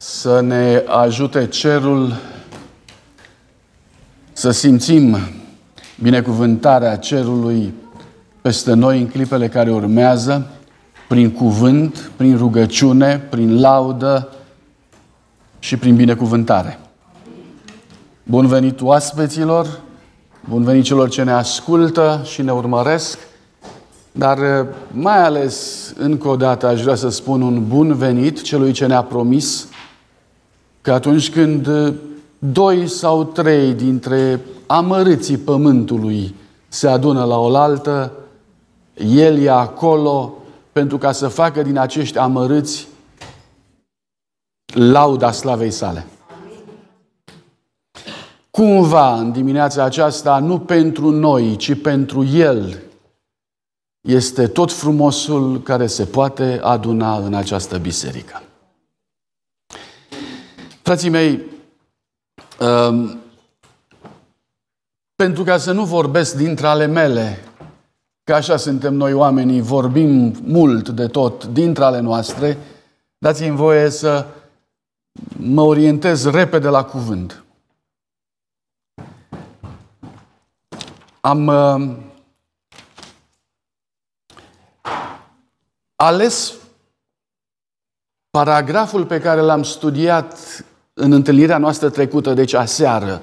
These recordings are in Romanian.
Să ne ajute cerul să simțim binecuvântarea cerului peste noi în clipele care urmează, prin cuvânt, prin rugăciune, prin laudă și prin binecuvântare. Bun venit oaspeților, bun venit celor ce ne ascultă și ne urmăresc, dar eh, mai ales, încă o dată, aș vrea să spun un bun venit celui ce ne-a promis că atunci când uh, doi sau trei dintre amărâții pământului se adună la oaltă, El e acolo pentru ca să facă din acești amărâți lauda slavei sale. Cumva în dimineața aceasta, nu pentru noi, ci pentru El, este tot frumosul care se poate aduna în această biserică. Frații mei, um, pentru ca să nu vorbesc dintre ale mele, că așa suntem noi oamenii, vorbim mult de tot dintre ale noastre, dați-mi voie să mă orientez repede la cuvânt. Am uh, ales paragraful pe care l-am studiat în întâlnirea noastră trecută, deci aseară,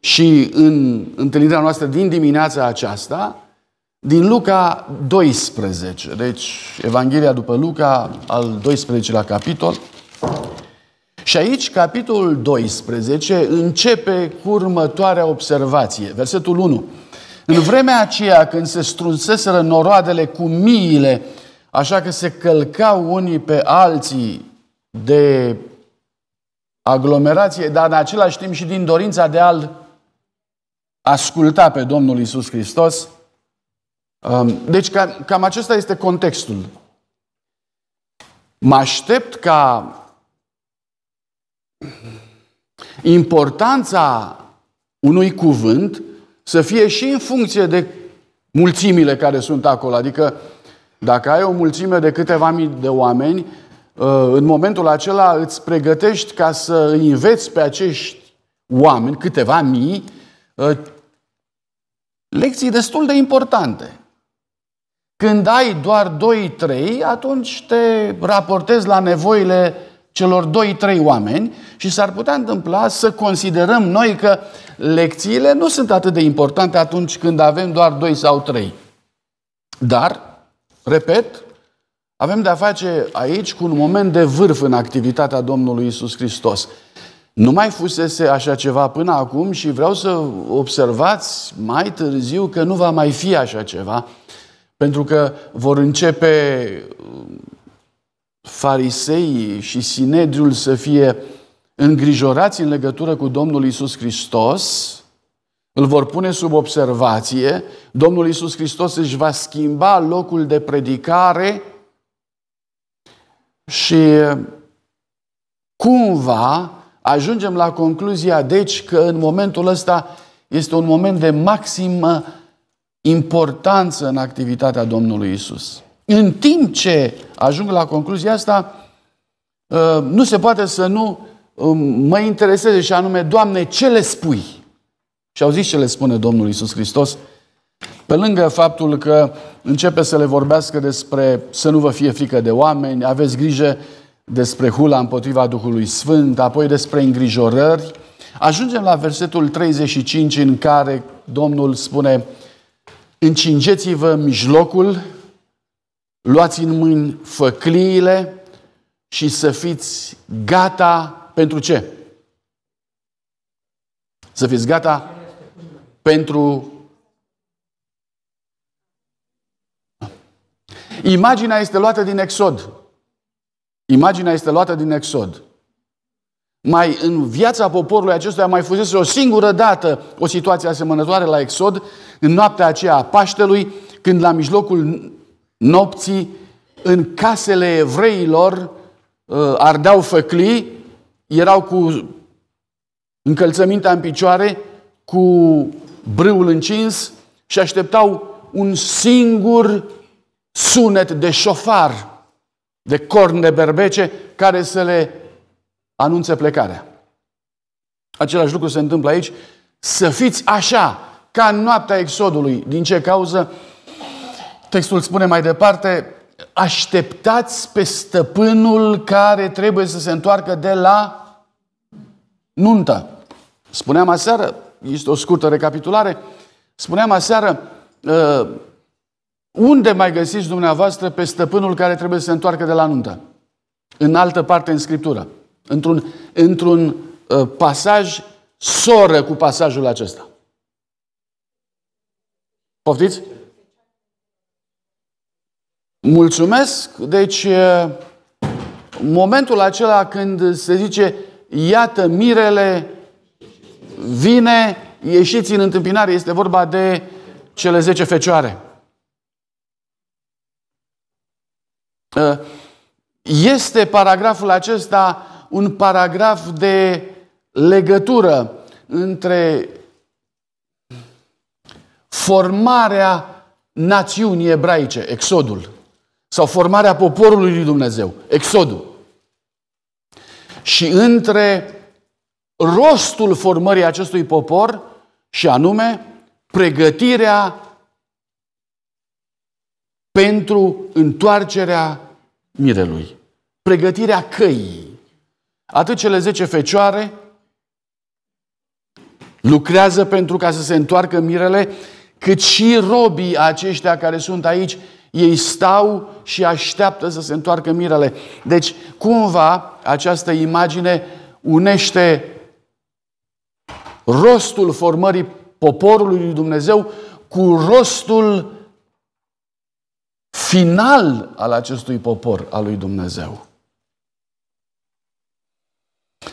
și în întâlnirea noastră din dimineața aceasta, din Luca 12, deci Evanghelia după Luca, al 12-lea capitol. Și aici, capitolul 12 începe cu următoarea observație, versetul 1. În vremea aceea, când se strunseseră noroadele cu miile, așa că se călcau unii pe alții de aglomerație, dar în același timp și din dorința de a-L asculta pe Domnul Isus Hristos. Um, deci cam, cam acesta este contextul. Mă aștept ca importanța unui cuvânt să fie și în funcție de mulțimile care sunt acolo. Adică dacă ai o mulțime de câteva mii de oameni, Uh, în momentul acela îți pregătești ca să îi înveți pe acești oameni, câteva mii, uh, lecții destul de importante. Când ai doar 2-3, atunci te raportezi la nevoile celor 2-3 oameni și s-ar putea întâmpla să considerăm noi că lecțiile nu sunt atât de importante atunci când avem doar 2 sau 3. Dar, repet, avem de-a face aici cu un moment de vârf în activitatea Domnului Isus Hristos. Nu mai fusese așa ceva până acum și vreau să observați mai târziu că nu va mai fi așa ceva, pentru că vor începe uh, fariseii și sinedriul să fie îngrijorați în legătură cu Domnul Isus Hristos, îl vor pune sub observație, Domnul Isus Hristos își va schimba locul de predicare și eh, cumva ajungem la concluzia, deci, că în momentul ăsta este un moment de maximă importanță în activitatea Domnului Isus. În timp ce ajung la concluzia asta, eh, nu se poate să nu eh, mă intereseze și anume, Doamne, ce le spui? Și au zis ce le spune Domnul Isus Hristos pe lângă faptul că începe să le vorbească despre să nu vă fie frică de oameni, aveți grijă despre hula împotriva Duhului Sfânt, apoi despre îngrijorări. Ajungem la versetul 35 în care Domnul spune Încingeți-vă mijlocul, luați în mâini făcliile și să fiți gata pentru ce? Să fiți gata pentru Imaginea este luată din Exod. Imaginea este luată din Exod. Mai în viața poporului acestuia mai fusese o singură dată o situație asemănătoare la Exod, în noaptea aceea a Paștelui, când la mijlocul nopții, în casele evreilor, uh, ardeau făclii, erau cu încălțămintea în picioare, cu brâul încins și așteptau un singur sunet de șofar, de corn de berbece, care să le anunțe plecarea. Același lucru se întâmplă aici. Să fiți așa, ca în noaptea exodului. Din ce cauză? Textul spune mai departe, așteptați pe stăpânul care trebuie să se întoarcă de la nuntă. Spuneam aseară, este o scurtă recapitulare, spuneam aseară, ă, unde mai găsiți dumneavoastră pe stăpânul care trebuie să se întoarcă de la nuntă? În altă parte în Scriptură. Într-un, într-un uh, pasaj soră cu pasajul acesta. Poftiți? Mulțumesc. Deci, uh, momentul acela când se zice, iată mirele vine, ieșiți în întâmpinare, este vorba de cele 10 fecioare. Ă, este paragraful acesta un paragraf de legătură între formarea națiunii ebraice, exodul, sau formarea poporului lui Dumnezeu, exodul, și între rostul formării acestui popor și anume pregătirea pentru întoarcerea mirelui, pregătirea căii. Atât cele 10 fecioare lucrează pentru ca să se întoarcă mirele, cât și robii aceștia care sunt aici, ei stau și așteaptă să se întoarcă mirele. Deci, cumva, această imagine unește rostul formării poporului lui Dumnezeu cu rostul final al acestui popor al lui Dumnezeu.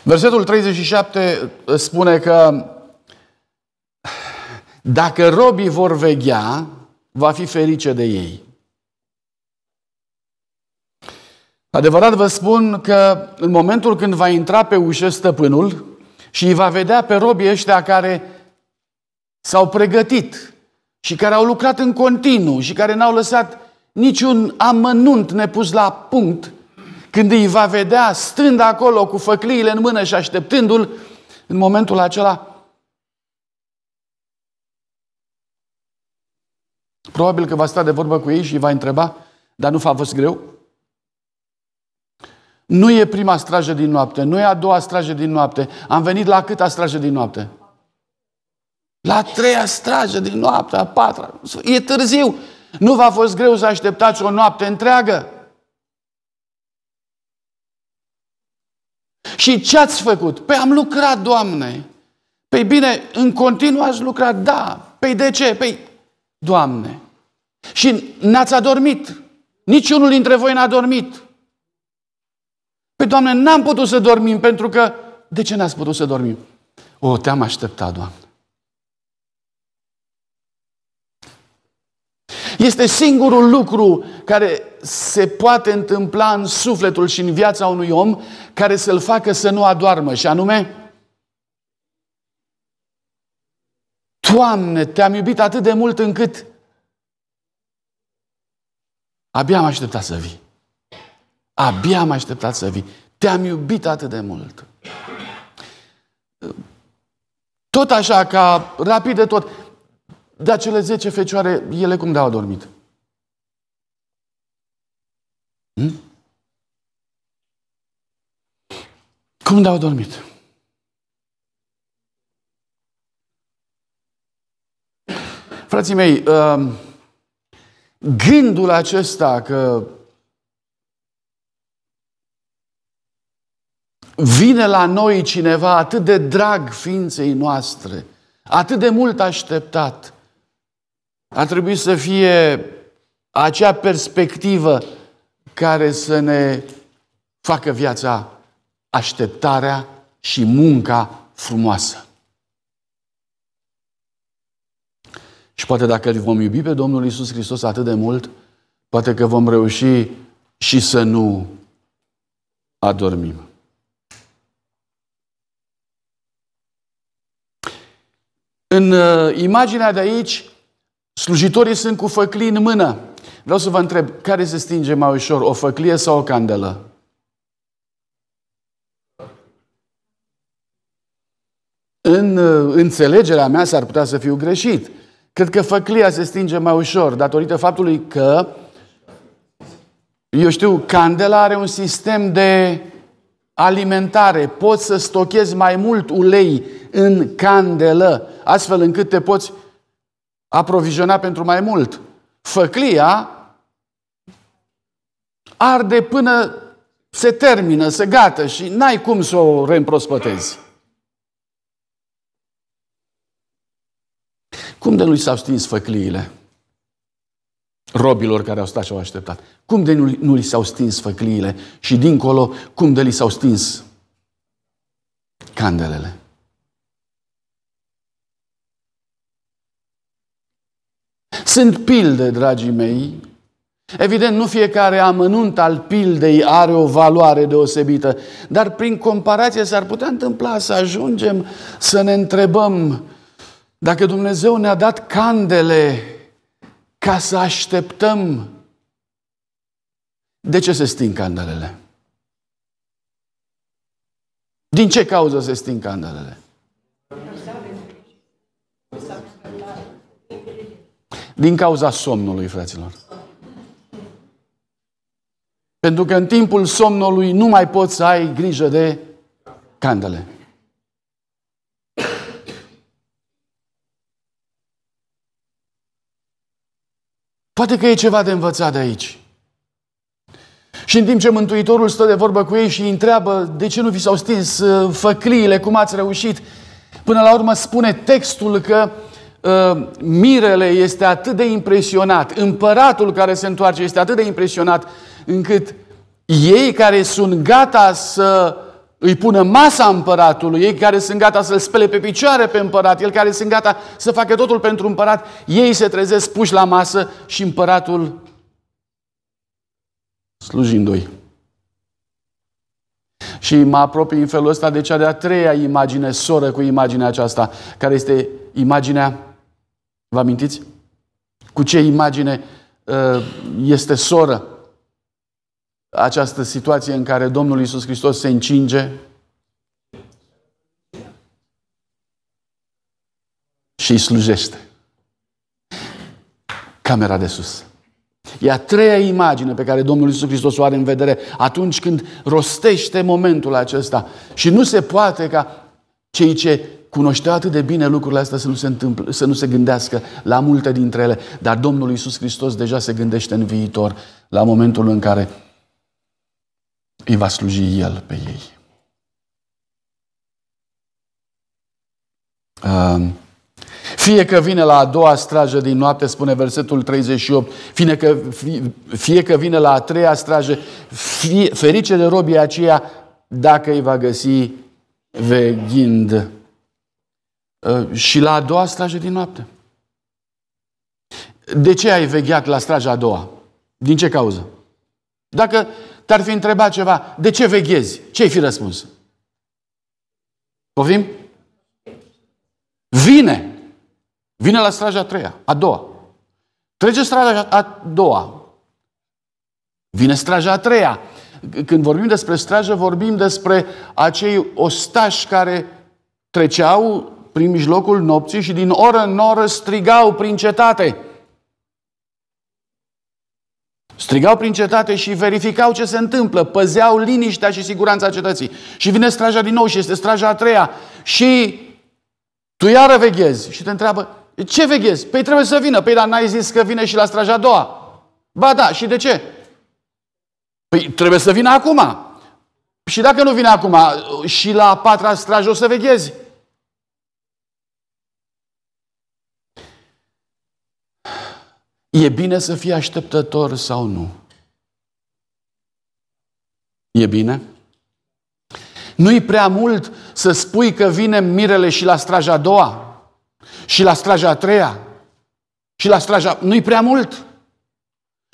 Versetul 37 uh, spune că dacă robii vor veghea, va fi ferice de ei. Adevărat vă spun că în momentul când va intra pe ușă stăpânul și îi va vedea pe robii ăștia care s-au pregătit și care au lucrat în continuu și care n-au lăsat niciun amănunt nepus la punct, când îi va vedea stând acolo cu făcliile în mână și așteptându-l, în momentul acela, probabil că va sta de vorbă cu ei și îi va întreba, dar nu v-a fost greu? Nu e prima strajă din noapte, nu e a doua strajă din noapte. Am venit la câta strajă din noapte? La treia strajă din noapte, a patra. E târziu. Nu v-a fost greu să așteptați o noapte întreagă? Și ce ați făcut? Păi am lucrat, Doamne. Păi bine, în continuu ați lucrat, da. Păi de ce? Păi, Doamne. Și n-ați adormit. Niciunul dintre voi n-a dormit. Păi, Doamne, n-am putut să dormim pentru că... De ce n-ați putut să dormim? O, te-am așteptat, Doamne. Este singurul lucru care se poate întâmpla în sufletul și în viața unui om care să-l facă să nu adoarmă, și anume, Doamne, te-am iubit atât de mult încât abia am așteptat să vii. Abia am așteptat să vii. Te-am iubit atât de mult. Tot așa, ca rapid de tot. Dar cele zece fecioare, ele cum de-au adormit? Hm? Cum de-au dormit? Frații mei, um, gândul acesta că vine la noi cineva atât de drag ființei noastre, atât de mult așteptat, ar trebui să fie acea perspectivă care să ne facă viața așteptarea și munca frumoasă. Și poate dacă îl vom iubi pe Domnul Isus Hristos atât de mult, poate că vom reuși și să nu adormim. În uh, imaginea de aici Slujitorii sunt cu făclii în mână. Vreau să vă întreb, care se stinge mai ușor, o făclie sau o candelă? În uh, înțelegerea mea s-ar putea să fiu greșit. Cred că făclia se stinge mai ușor, datorită faptului că, eu știu, candela are un sistem de alimentare. Poți să stochezi mai mult ulei în candelă, astfel încât te poți aproviziona pentru mai mult. Făclia arde până se termină, se gata și n-ai cum să o reîmprospătezi. Cum de nu i s-au stins făcliile robilor care au stat și au așteptat? Cum de nu, nu li s-au stins făcliile și dincolo, cum de li s-au stins candelele? Sunt pilde, dragii mei. Evident, nu fiecare amănunt al pildei are o valoare deosebită, dar prin comparație s-ar putea întâmpla să ajungem să ne întrebăm dacă Dumnezeu ne-a dat candele ca să așteptăm, de ce se sting candelele? Din ce cauză se sting candelele? din cauza somnului, fraților. Pentru că în timpul somnului nu mai poți să ai grijă de candele. Poate că e ceva de învățat de aici. Și în timp ce Mântuitorul stă de vorbă cu ei și îi întreabă de ce nu vi s-au stins uh, făcliile, cum ați reușit, până la urmă spune textul că uh, Ă, mirele este atât de impresionat, împăratul care se întoarce este atât de impresionat, încât ei care sunt gata să îi pună masa împăratului, ei care sunt gata să-l spele pe picioare pe împărat, el care sunt gata să facă totul pentru împărat, ei se trezesc puși la masă și împăratul slujindu-i. Și mă apropii în felul ăsta de cea de-a treia imagine, soră cu imaginea aceasta, care este imaginea Vă amintiți? Cu ce imagine uh, este soră această situație în care Domnul Iisus Hristos se încinge și îi slujește. Camera de sus. E a treia imagine pe care Domnul Iisus Hristos o are în vedere atunci când rostește momentul acesta. Și nu se poate ca cei ce cunoșteau atât de bine lucrurile astea să nu se, întâmple, să nu se gândească la multe dintre ele, dar Domnul Iisus Hristos deja se gândește în viitor, la momentul în care îi va sluji El pe ei. Fie că vine la a doua strajă din noapte, spune versetul 38, fie că, fie, fie că vine la a treia strajă, fie, ferice de robii aceia dacă îi va găsi veghind. Ă, și la a doua strajă din noapte. De ce ai vegheat la straja a doua? Din ce cauză? Dacă te-ar fi întrebat ceva, de ce veghezi? Ce-ai fi răspuns? Povim? Vine! Vine la straja a treia, a doua. Trece straja a doua. Vine straja a treia. Când vorbim despre strajă, vorbim despre acei ostași care treceau prin mijlocul nopții și din oră în oră strigau prin cetate. Strigau prin cetate și verificau ce se întâmplă, păzeau liniștea și siguranța cetății. Și vine straja din nou și este straja a treia. Și tu iară veghezi și te întreabă, ce veghezi? Păi trebuie să vină. Păi dar n-ai zis că vine și la straja a doua. Ba da, și de ce? Păi trebuie să vină acum. Și dacă nu vine acum, și la patra strajă o să veghezi. E bine să fii așteptător sau nu? E bine? Nu-i prea mult să spui că vine mirele și la straja a doua, și la straja a treia, și la straja... Nu-i prea mult?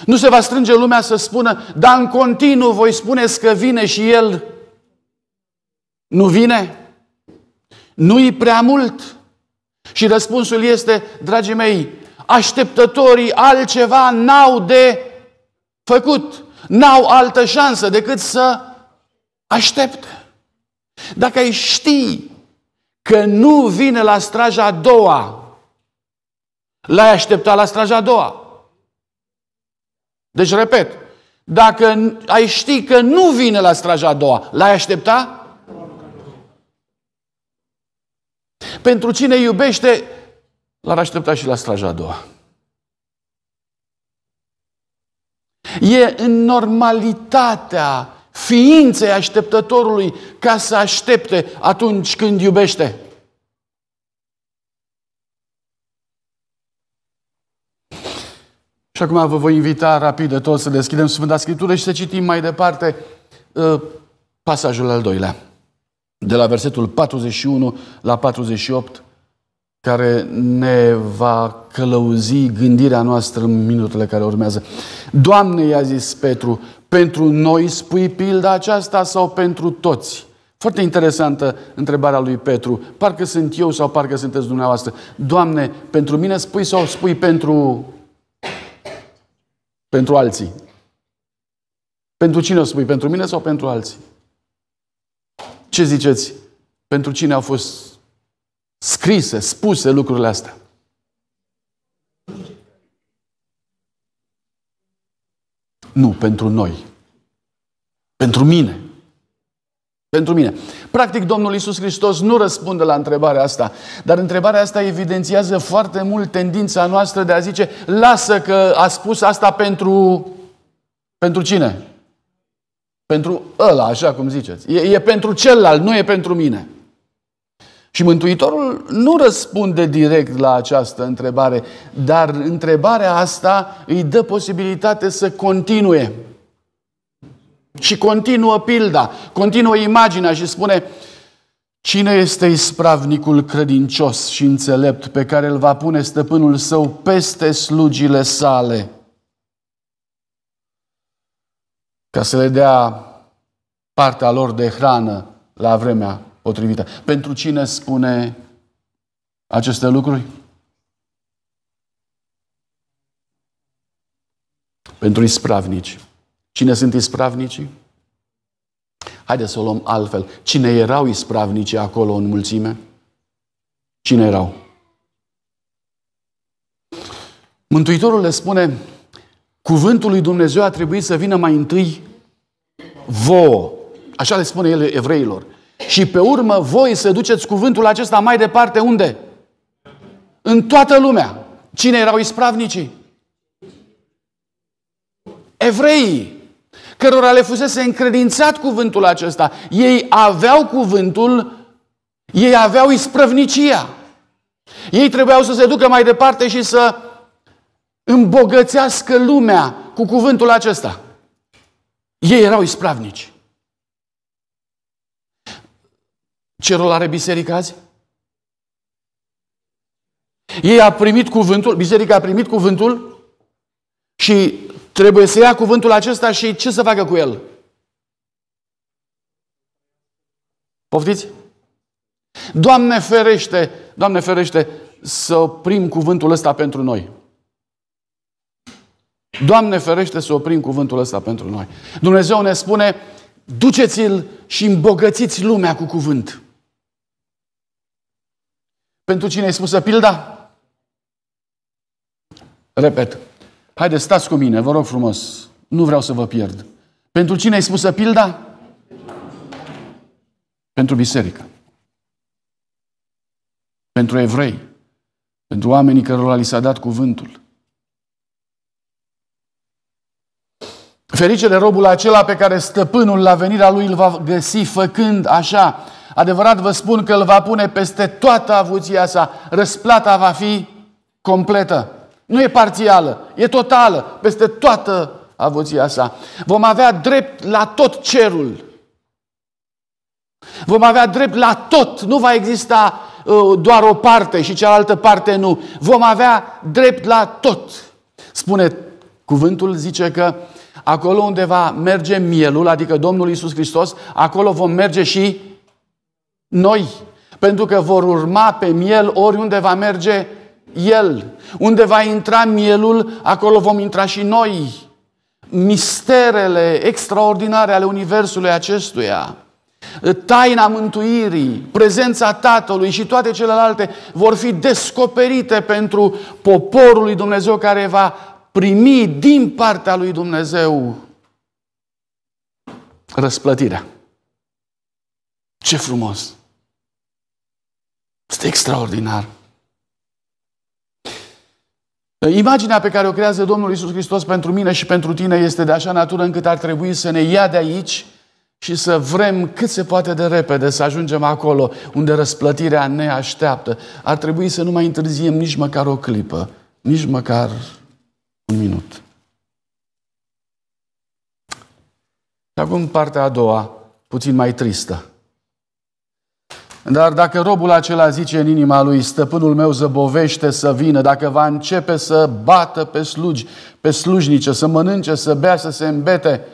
Nu se va strânge lumea să spună, dar în continuu voi spuneți că vine și El nu vine? Nu-i prea mult? Și răspunsul este, dragii mei, așteptătorii altceva n-au de făcut, n-au altă șansă decât să aștepte. Dacă ai ști că nu vine la straja a doua, l-ai aștepta la straja a doua. Deci, repet, dacă ai ști că nu vine la straja a doua, l-ai aștepta? Pentru cine iubește, l-ar aștepta și la straja a doua. E în normalitatea ființei așteptătorului ca să aștepte atunci când iubește. Și acum vă voi invita rapid de tot să deschidem Sfânta Scriptură și să citim mai departe uh, pasajul al doilea. De la versetul 41 la 48, care ne va călăuzi gândirea noastră în minutele care urmează. Doamne, i-a zis Petru, pentru noi spui pilda aceasta sau pentru toți? Foarte interesantă întrebarea lui Petru. Parcă sunt eu sau parcă sunteți dumneavoastră. Doamne, pentru mine spui sau spui pentru pentru alții. Pentru cine o spui? Pentru mine sau pentru alții? Ce ziceți? Pentru cine au fost scrise, spuse lucrurile astea? Nu, pentru noi. Pentru mine pentru mine. Practic, Domnul Isus Hristos nu răspunde la întrebarea asta, dar întrebarea asta evidențiază foarte mult tendința noastră de a zice, lasă că a spus asta pentru, pentru cine? Pentru ăla, așa cum ziceți. E, e pentru celălalt, nu e pentru mine. Și Mântuitorul nu răspunde direct la această întrebare, dar întrebarea asta îi dă posibilitate să continue. Și continuă pilda, continuă imaginea și spune Cine este ispravnicul credincios și înțelept pe care îl va pune stăpânul său peste slugile sale? Ca să le dea partea lor de hrană la vremea potrivită. Pentru cine spune aceste lucruri? Pentru ispravnici. Cine sunt ispravnicii? Haideți să o luăm altfel. Cine erau ispravnicii acolo în mulțime? Cine erau? Mântuitorul le spune, cuvântul lui Dumnezeu a trebuit să vină mai întâi vouă. Așa le spune el evreilor. Și pe urmă voi să duceți cuvântul acesta mai departe unde? În toată lumea. Cine erau ispravnicii? Evreii cărora le fusese încredințat cuvântul acesta. Ei aveau cuvântul, ei aveau isprăvnicia. Ei trebuiau să se ducă mai departe și să îmbogățească lumea cu cuvântul acesta. Ei erau ispravnici. Ce rol are biserica azi? Ei a primit cuvântul, biserica a primit cuvântul și Trebuie să ia cuvântul acesta și ce să facă cu el? Poftiți? Doamne ferește, Doamne ferește să oprim cuvântul ăsta pentru noi. Doamne ferește să oprim cuvântul ăsta pentru noi. Dumnezeu ne spune, duceți-l și îmbogățiți lumea cu cuvânt. Pentru cine ai spusă pilda? Repet, Haideți, stați cu mine, vă rog frumos. Nu vreau să vă pierd. Pentru cine ai spusă pilda? Pentru biserică. Pentru evrei. Pentru oamenii cărora li s-a dat cuvântul. de robul acela pe care stăpânul la venirea lui îl va găsi făcând așa. Adevărat vă spun că îl va pune peste toată avuția sa. Răsplata va fi completă. Nu e parțială, e totală, peste toată avuția sa. Vom avea drept la tot cerul. Vom avea drept la tot. Nu va exista uh, doar o parte și cealaltă parte nu. Vom avea drept la tot. Spune cuvântul, zice că acolo unde va merge mielul, adică Domnul Isus Hristos, acolo vom merge și noi. Pentru că vor urma pe miel oriunde va merge el. Unde va intra mielul, acolo vom intra și noi. Misterele extraordinare ale Universului acestuia, taina mântuirii, prezența Tatălui și toate celelalte vor fi descoperite pentru poporul lui Dumnezeu care va primi din partea lui Dumnezeu răsplătirea. Ce frumos! Este extraordinar! Imaginea pe care o creează Domnul Isus Hristos pentru mine și pentru tine este de așa natură încât ar trebui să ne ia de aici și să vrem cât se poate de repede să ajungem acolo unde răsplătirea ne așteaptă. Ar trebui să nu mai întârziem nici măcar o clipă, nici măcar un minut. Și acum partea a doua, puțin mai tristă. Dar dacă robul acela zice în inima lui, stăpânul meu zăbovește să vină, dacă va începe să bată pe slugi, pe slujnice, să mănânce, să bea, să se îmbete,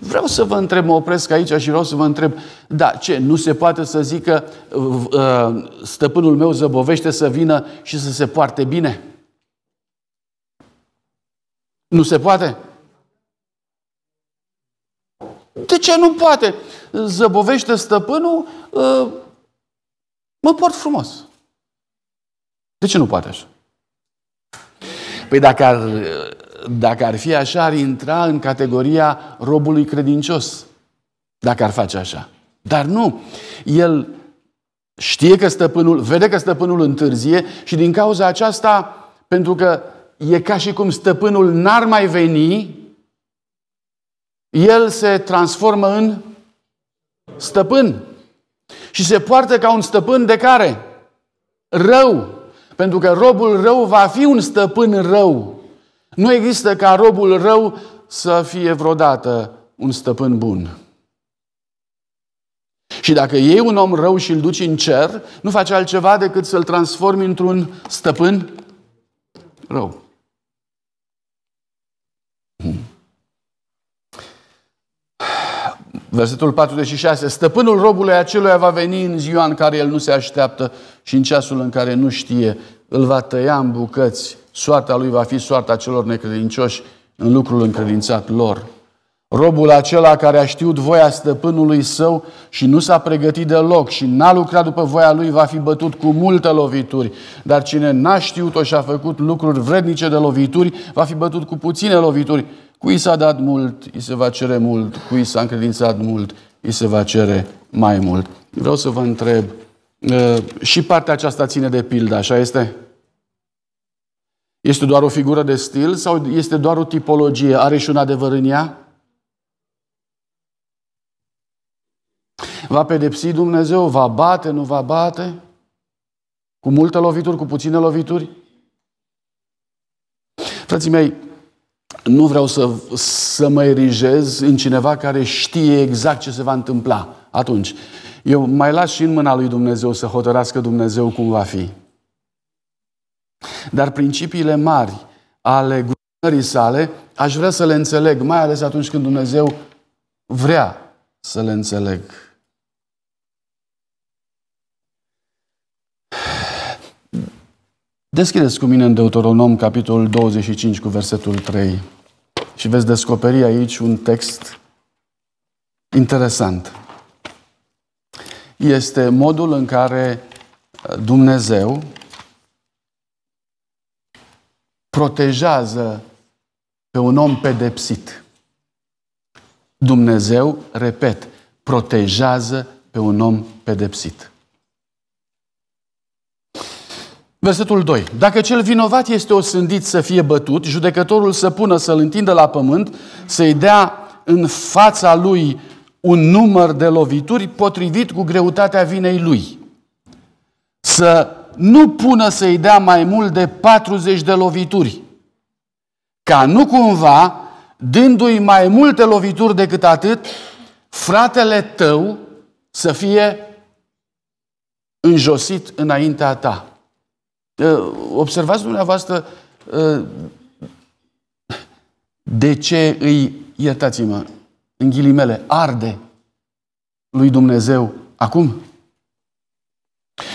Vreau să vă întreb, mă opresc aici și vreau să vă întreb, da, ce, nu se poate să zică uh, stăpânul meu zăbovește să vină și să se poarte bine? Nu se poate? De ce nu poate? Zăbovește stăpânul uh, Mă port frumos. De ce nu poate așa? Păi dacă ar, dacă ar fi așa, ar intra în categoria robului credincios. Dacă ar face așa. Dar nu. El știe că stăpânul, vede că stăpânul întârzie și din cauza aceasta, pentru că e ca și cum stăpânul n-ar mai veni, el se transformă în stăpân. Și se poartă ca un stăpân de care? Rău. Pentru că robul rău va fi un stăpân rău. Nu există ca robul rău să fie vreodată un stăpân bun. Și dacă iei un om rău și îl duci în cer, nu face altceva decât să-l transformi într-un stăpân rău. Versetul 46. Stăpânul robului acelui va veni în ziua în care el nu se așteaptă și în ceasul în care nu știe. Îl va tăia în bucăți. Soarta lui va fi soarta celor necredincioși în lucrul încredințat lor. Robul acela care a știut voia stăpânului său și nu s-a pregătit deloc și n-a lucrat după voia lui va fi bătut cu multe lovituri. Dar cine n-a știut-o și a făcut lucruri vrednice de lovituri va fi bătut cu puține lovituri. Cui s-a dat mult, îi se va cere mult. Cui s-a încredințat mult, îi se va cere mai mult. Vreau să vă întreb, uh, și partea aceasta ține de pildă, așa este? Este doar o figură de stil sau este doar o tipologie? Are și un adevăr în ea? Va pedepsi Dumnezeu? Va bate? Nu va bate? Cu multe lovituri? Cu puține lovituri? Frații mei, nu vreau să, să mă erijez în cineva care știe exact ce se va întâmpla atunci. Eu mai las și în mâna lui Dumnezeu să hotărască Dumnezeu cum va fi. Dar principiile mari ale guvernării sale aș vrea să le înțeleg, mai ales atunci când Dumnezeu vrea să le înțeleg. Deschideți cu mine în Deuteronom, capitolul 25, cu versetul 3. Și veți descoperi aici un text interesant. Este modul în care uh, Dumnezeu protejează pe un om pedepsit. Dumnezeu, repet, protejează pe un om pedepsit. Versetul 2. Dacă cel vinovat este osândit să fie bătut, judecătorul să pună, să-l întindă la pământ, să-i dea în fața lui un număr de lovituri potrivit cu greutatea vinei lui. Să nu pună să-i dea mai mult de 40 de lovituri, ca nu cumva, dându-i mai multe lovituri decât atât, fratele tău să fie înjosit înaintea ta. Ă, observați dumneavoastră ă, de ce îi, iertați-mă, în ghilimele, arde lui Dumnezeu acum?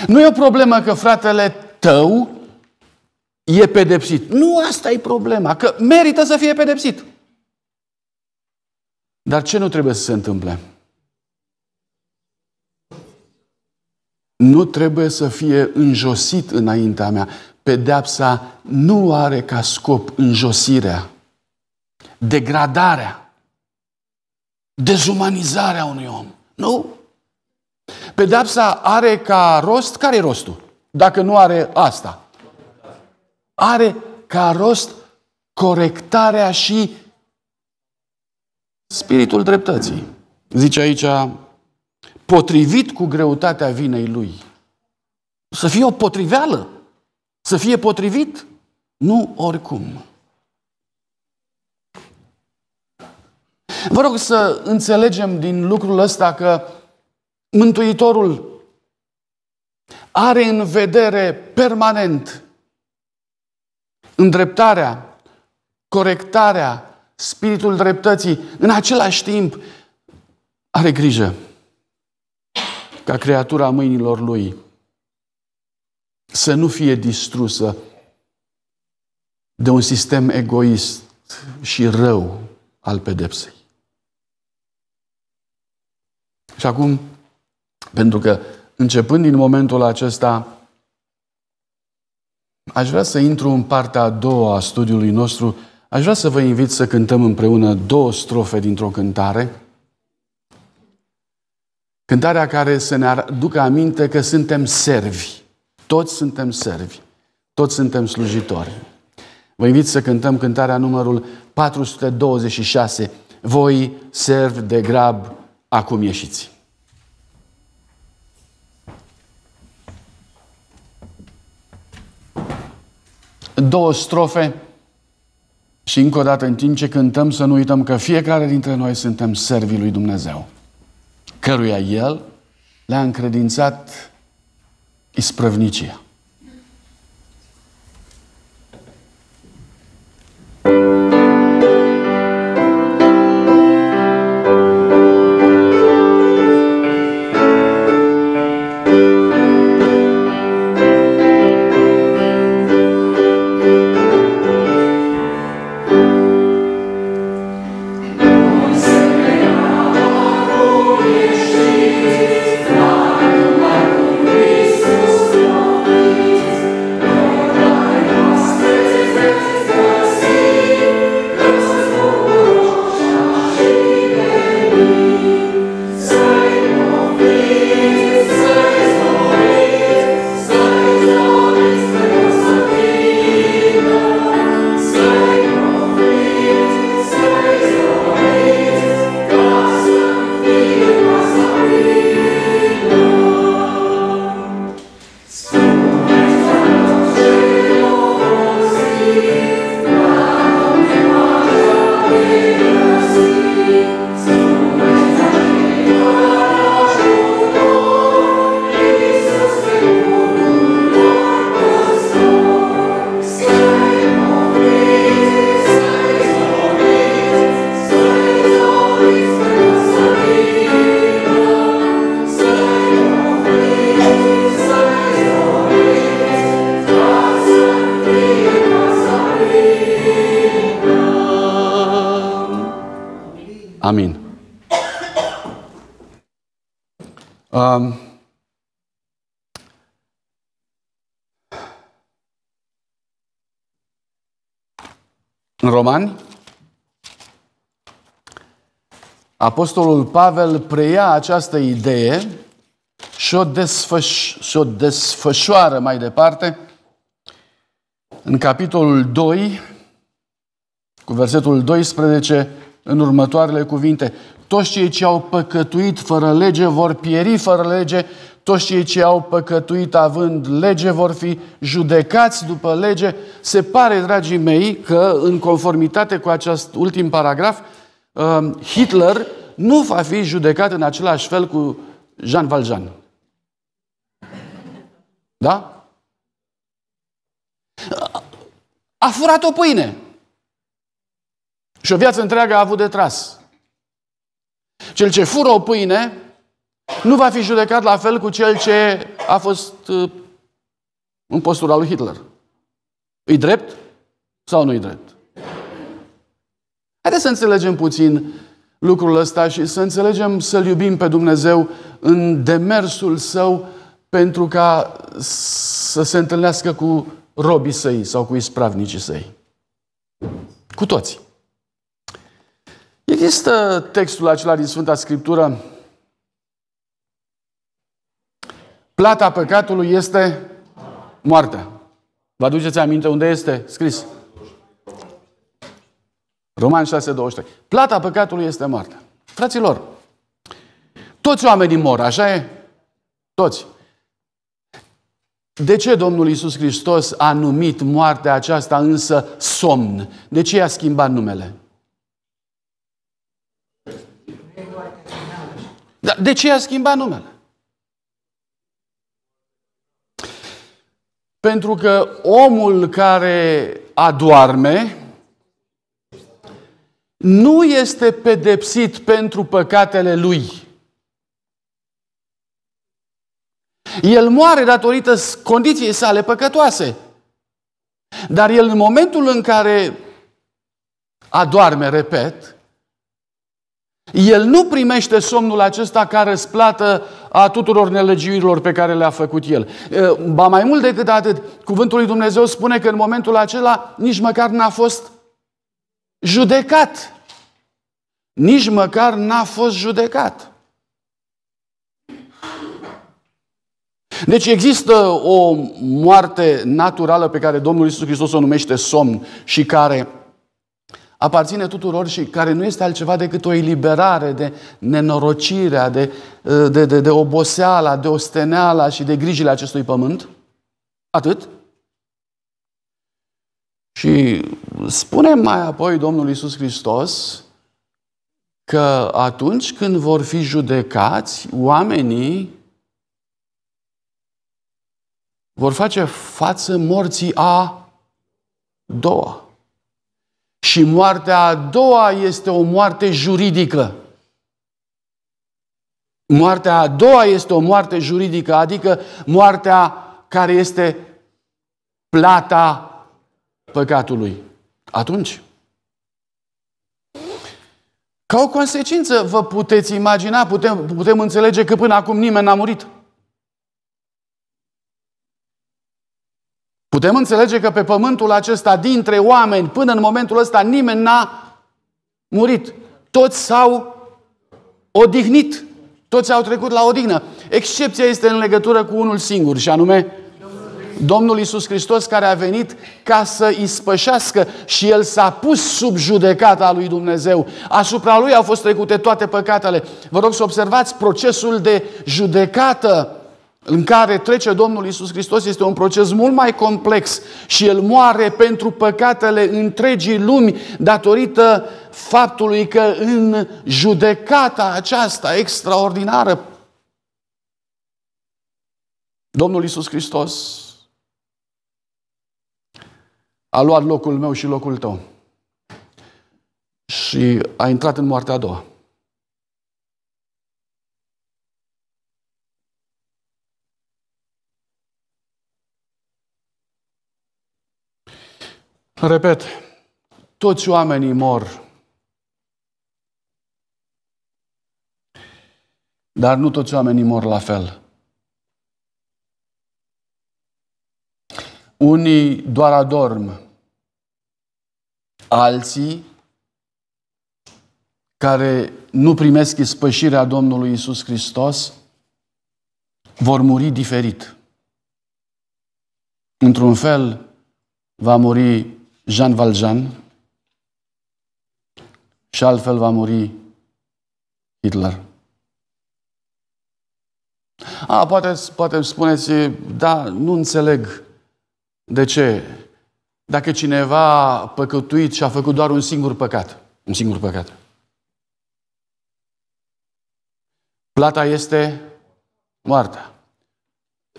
Nu e o problemă că fratele tău e pedepsit. Nu asta e problema, că merită să fie pedepsit. Dar ce nu trebuie să se întâmple? nu trebuie să fie înjosit înaintea mea. Pedeapsa nu are ca scop înjosirea, degradarea, dezumanizarea unui om. Nu. Pedeapsa are ca rost, care e rostul? Dacă nu are asta. Are ca rost corectarea și spiritul dreptății. Zice aici potrivit cu greutatea vinei lui. Să fie o potriveală, să fie potrivit, nu oricum. Vă rog să înțelegem din lucrul ăsta că Mântuitorul are în vedere permanent îndreptarea, corectarea, spiritul dreptății. În același timp, are grijă ca creatura mâinilor lui, să nu fie distrusă de un sistem egoist și rău al pedepsei. Și acum, pentru că începând din momentul acesta, aș vrea să intru în partea a doua a studiului nostru. Aș vrea să vă invit să cântăm împreună două strofe dintr-o cântare. Cântarea care să ne aducă aminte că suntem servi. Toți suntem servi. Toți suntem slujitori. Vă invit să cântăm cântarea numărul 426. Voi servi de grab, acum ieșiți. Două strofe și încă o dată în timp ce cântăm să nu uităm că fiecare dintre noi suntem servii lui Dumnezeu căruia el le-a încredințat isprăvnicia. Apostolul Pavel preia această idee și o, desfăș- și o desfășoară mai departe în capitolul 2, cu versetul 12, în următoarele cuvinte. Toți cei ce au păcătuit fără lege vor pieri fără lege, toți cei ce au păcătuit având lege vor fi judecați după lege. Se pare, dragii mei, că în conformitate cu acest ultim paragraf, uh, Hitler nu va fi judecat în același fel cu Jean Valjean. Da? A furat o pâine. Și o viață întreagă a avut de tras. Cel ce fură o pâine nu va fi judecat la fel cu cel ce a fost uh, în postura lui Hitler. E drept sau nu e drept? Haideți să înțelegem puțin lucrul ăsta și să înțelegem să-L iubim pe Dumnezeu în demersul Său pentru ca să se întâlnească cu robii săi sau cu ispravnicii săi. Cu toți. Există textul acela din Sfânta Scriptură Plata păcatului este moartea. Vă aduceți aminte unde este scris? Roman 6,23. Plata păcatului este moartea. Fraților, toți oamenii mor, așa e? Toți. De ce Domnul Iisus Hristos a numit moartea aceasta însă somn? De ce i-a schimbat numele? Da, de ce i-a schimbat numele? Pentru că omul care adoarme, nu este pedepsit pentru păcatele lui. El moare datorită condiției sale păcătoase. Dar el în momentul în care adoarme, repet, el nu primește somnul acesta ca răsplată a tuturor nelegiurilor pe care le-a făcut el. Ba mai mult decât atât, cuvântul lui Dumnezeu spune că în momentul acela nici măcar n-a fost judecat nici măcar n-a fost judecat. Deci există o moarte naturală pe care Domnul Isus Hristos o numește somn și care aparține tuturor și care nu este altceva decât o eliberare de nenorocirea, de, de, de, de oboseala, de osteneala și de grijile acestui pământ. Atât. Și spune mai apoi Domnul Isus Hristos că atunci când vor fi judecați, oamenii vor face față morții a doua. Și moartea a doua este o moarte juridică. Moartea a doua este o moarte juridică, adică moartea care este plata păcatului. Atunci, ca o consecință, vă puteți imagina, putem, putem înțelege că până acum nimeni n-a murit. Putem înțelege că pe pământul acesta, dintre oameni, până în momentul ăsta, nimeni n-a murit. Toți s-au odihnit. Toți au trecut la odihnă. Excepția este în legătură cu unul singur, și anume Domnul Isus Hristos care a venit ca să ispășească și El s-a pus sub judecata lui Dumnezeu. Asupra Lui au fost trecute toate păcatele. Vă rog să observați procesul de judecată în care trece Domnul Isus Hristos este un proces mult mai complex și El moare pentru păcatele întregii lumi datorită faptului că în judecata aceasta extraordinară Domnul Isus Hristos a luat locul meu și locul tău. Și a intrat în moartea a doua. Repet, toți oamenii mor. Dar nu toți oamenii mor la fel. Unii doar adorm alții care nu primesc ispășirea Domnului Isus Hristos vor muri diferit. Într-un fel, va muri Jean Valjean și altfel va muri Hitler. A, poate, poate spuneți, da, nu înțeleg de ce dacă cineva a păcătuit și a făcut doar un singur păcat. Un singur păcat. Plata este moartea.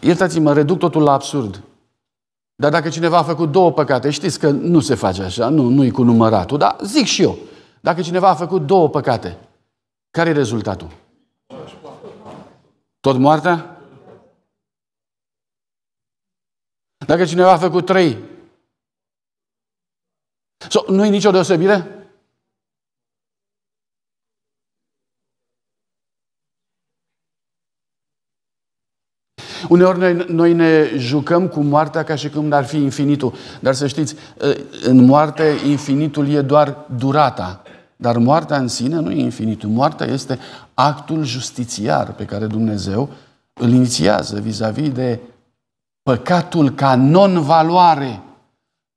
Iertați-mă, reduc totul la absurd. Dar dacă cineva a făcut două păcate, știți că nu se face așa, nu, nu-i cu număratul, dar zic și eu. Dacă cineva a făcut două păcate, care e rezultatul? Tot moartea? Dacă cineva a făcut trei So, nu e nicio deosebire? Uneori noi, noi ne jucăm cu moartea ca și cum ar fi infinitul. Dar să știți, ă, în moarte infinitul e doar durata. Dar moartea în sine nu e infinitul. Moartea este actul justițiar pe care Dumnezeu îl inițiază vis-a-vis de păcatul ca non-valoare.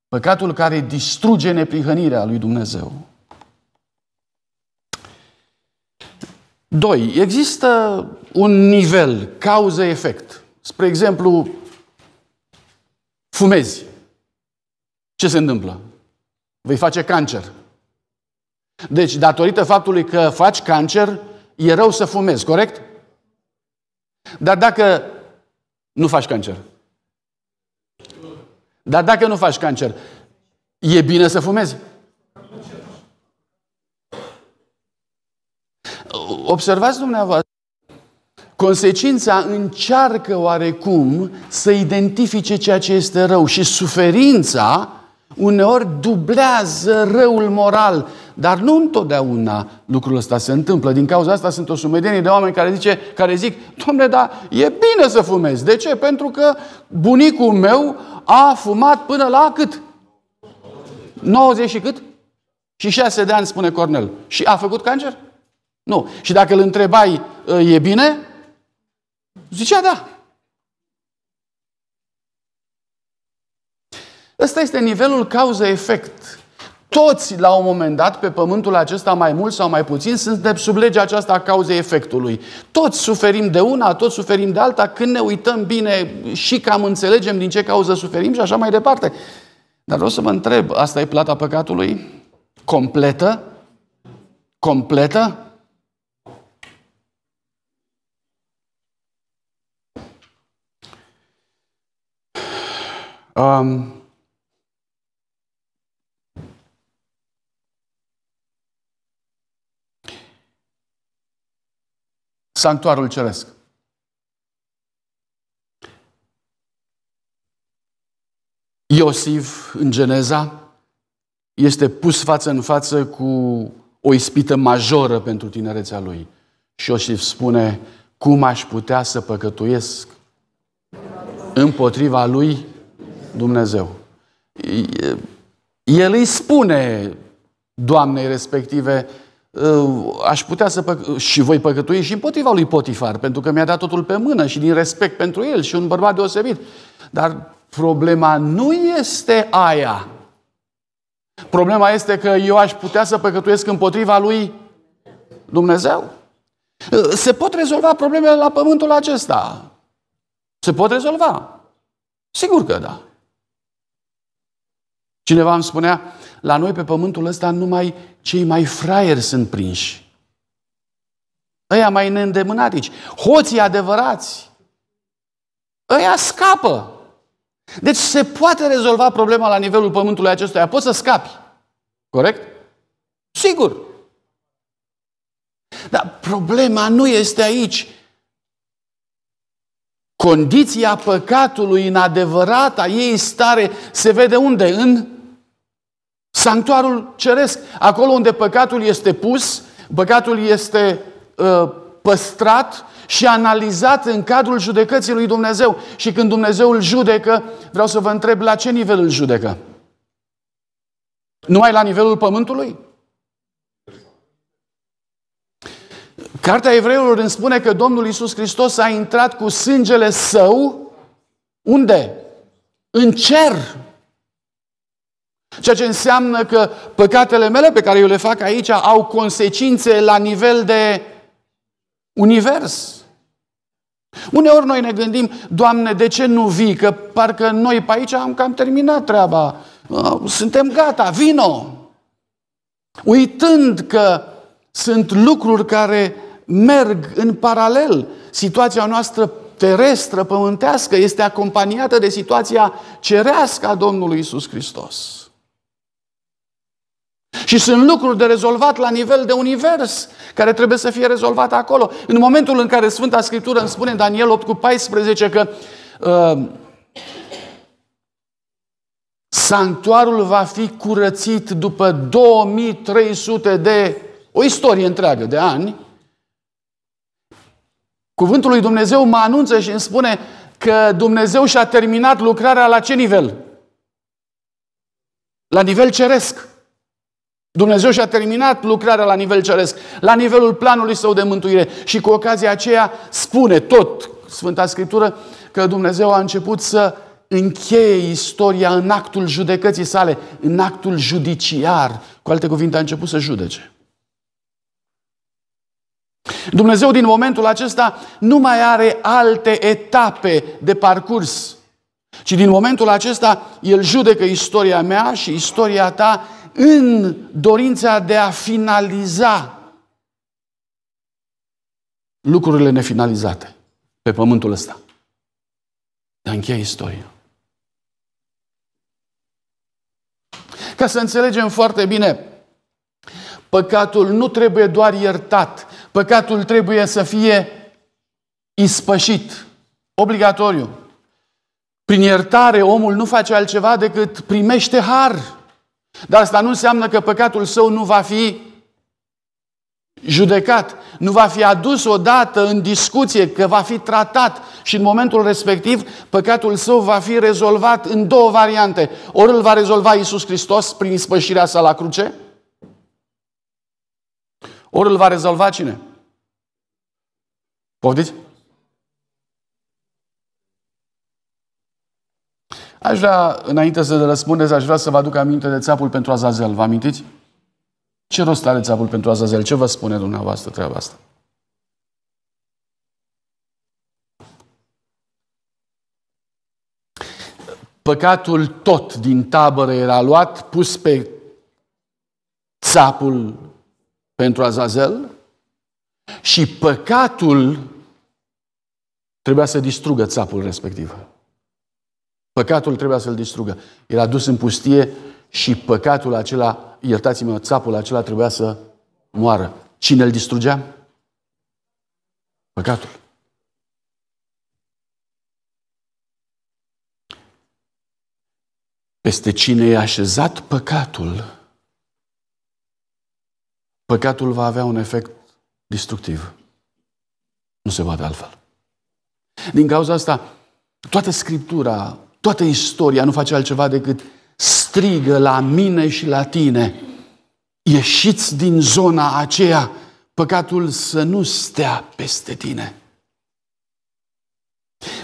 Păcatul care distruge neprihănirea lui Dumnezeu. Doi. Există un nivel, cauză-efect. Spre exemplu, fumezi. Ce se întâmplă? Vei face cancer. Deci, datorită faptului că faci cancer, e rău să fumezi, corect? Dar dacă nu faci cancer, dar dacă nu faci cancer, e bine să fumezi? Observați dumneavoastră, consecința încearcă oarecum să identifice ceea ce este rău și suferința uneori dublează răul moral dar nu întotdeauna lucrul ăsta se întâmplă. Din cauza asta sunt o sumedenie de oameni care, zice, care zic, domnule, dar e bine să fumezi. De ce? Pentru că bunicul meu a fumat până la cât? 90 și cât? Și 6 de ani, spune Cornel. Și a făcut cancer? Nu. Și dacă îl întrebai, e bine? Zicea da. Ăsta este nivelul cauză-efect toți, la un moment dat, pe pământul acesta, mai mult sau mai puțin, de sub legea aceasta a cauzei efectului. Toți suferim de una, toți suferim de alta, când ne uităm bine și cam înțelegem din ce cauză suferim și așa mai departe. Dar vreau să mă întreb, asta e plata păcatului? Completă? Completă? Um, sanctuarul ceresc. Iosif, în Geneza, este pus față în față cu o ispită majoră pentru tinerețea lui. Și Iosif spune, cum aș putea să păcătuiesc împotriva lui Dumnezeu. El îi spune doamnei respective, Ă, aș putea să păc- și voi păcătui și împotriva lui Potifar, pentru că mi-a dat totul pe mână și din respect pentru el și un bărbat deosebit. Dar problema nu este aia. Problema este că eu aș putea să păcătuiesc împotriva lui Dumnezeu. Ă, se pot rezolva problemele la pământul acesta. Se pot rezolva. Sigur că da. Cineva îmi spunea, la noi pe pământul ăsta numai cei mai fraieri sunt prinși. Ăia mai neîndemânatici. Hoții adevărați. Ăia scapă. Deci se poate rezolva problema la nivelul pământului acestuia. Poți să scapi. Corect? Sigur. Dar problema nu este aici. Condiția păcatului în adevărata ei stare se vede unde? În Sanctuarul ceresc, acolo unde păcatul este pus, păcatul este uh, păstrat și analizat în cadrul judecății lui Dumnezeu. Și când Dumnezeu îl judecă, vreau să vă întreb la ce nivel îl judecă? Numai la nivelul pământului? Cartea Evreilor îmi spune că Domnul Isus Hristos a intrat cu sângele său unde? În cer. Ceea ce înseamnă că păcatele mele pe care eu le fac aici au consecințe la nivel de univers. Uneori noi ne gândim, Doamne, de ce nu vii? Că parcă noi pe aici am cam terminat treaba. Uh, suntem gata, vino! Uitând că sunt lucruri care merg în paralel. Situația noastră terestră, pământească, este acompaniată de situația cerească a Domnului Isus Hristos. Și sunt lucruri de rezolvat la nivel de univers, care trebuie să fie rezolvate acolo. În momentul în care Sfânta Scriptură îmi spune Daniel 8 cu 14 că uh, sanctuarul va fi curățit după 2300 de, o istorie întreagă de ani, cuvântul lui Dumnezeu mă anunță și îmi spune că Dumnezeu și-a terminat lucrarea la ce nivel? La nivel ceresc. Dumnezeu și-a terminat lucrarea la nivel ceresc, la nivelul planului său de mântuire. Și cu ocazia aceea spune tot Sfânta Scriptură că Dumnezeu a început să încheie istoria în actul judecății sale, în actul judiciar. Cu alte cuvinte, a început să judece. Dumnezeu din momentul acesta nu mai are alte etape de parcurs, ci din momentul acesta El judecă istoria mea și istoria ta în dorința de a finaliza lucrurile nefinalizate pe pământul ăsta. Dar încheia istoria. Ca să înțelegem foarte bine, păcatul nu trebuie doar iertat, păcatul trebuie să fie ispășit, obligatoriu. Prin iertare, omul nu face altceva decât primește har. Dar asta nu înseamnă că păcatul său nu va fi judecat, nu va fi adus odată în discuție, că va fi tratat și în momentul respectiv păcatul său va fi rezolvat în două variante. Ori îl va rezolva Iisus Hristos prin ispășirea sa la cruce, ori îl va rezolva cine? Poftiți? Aș vrea, înainte să răspundeți, aș vrea să vă aduc aminte de țapul pentru Azazel. Vă amintiți? Ce rost are țapul pentru Azazel? Ce vă spune dumneavoastră treaba asta? Păcatul tot din tabără era luat, pus pe țapul pentru Azazel și păcatul trebuia să distrugă țapul respectiv. Păcatul trebuia să-l distrugă. Era dus în pustie și păcatul acela, iertați-mă, țapul acela trebuia să moară. Cine îl distrugea? Păcatul. Peste cine e așezat păcatul, păcatul va avea un efect destructiv. Nu se poate altfel. Din cauza asta, toată Scriptura Toată istoria nu face altceva decât strigă la mine și la tine. Ieșiți din zona aceea, păcatul să nu stea peste tine.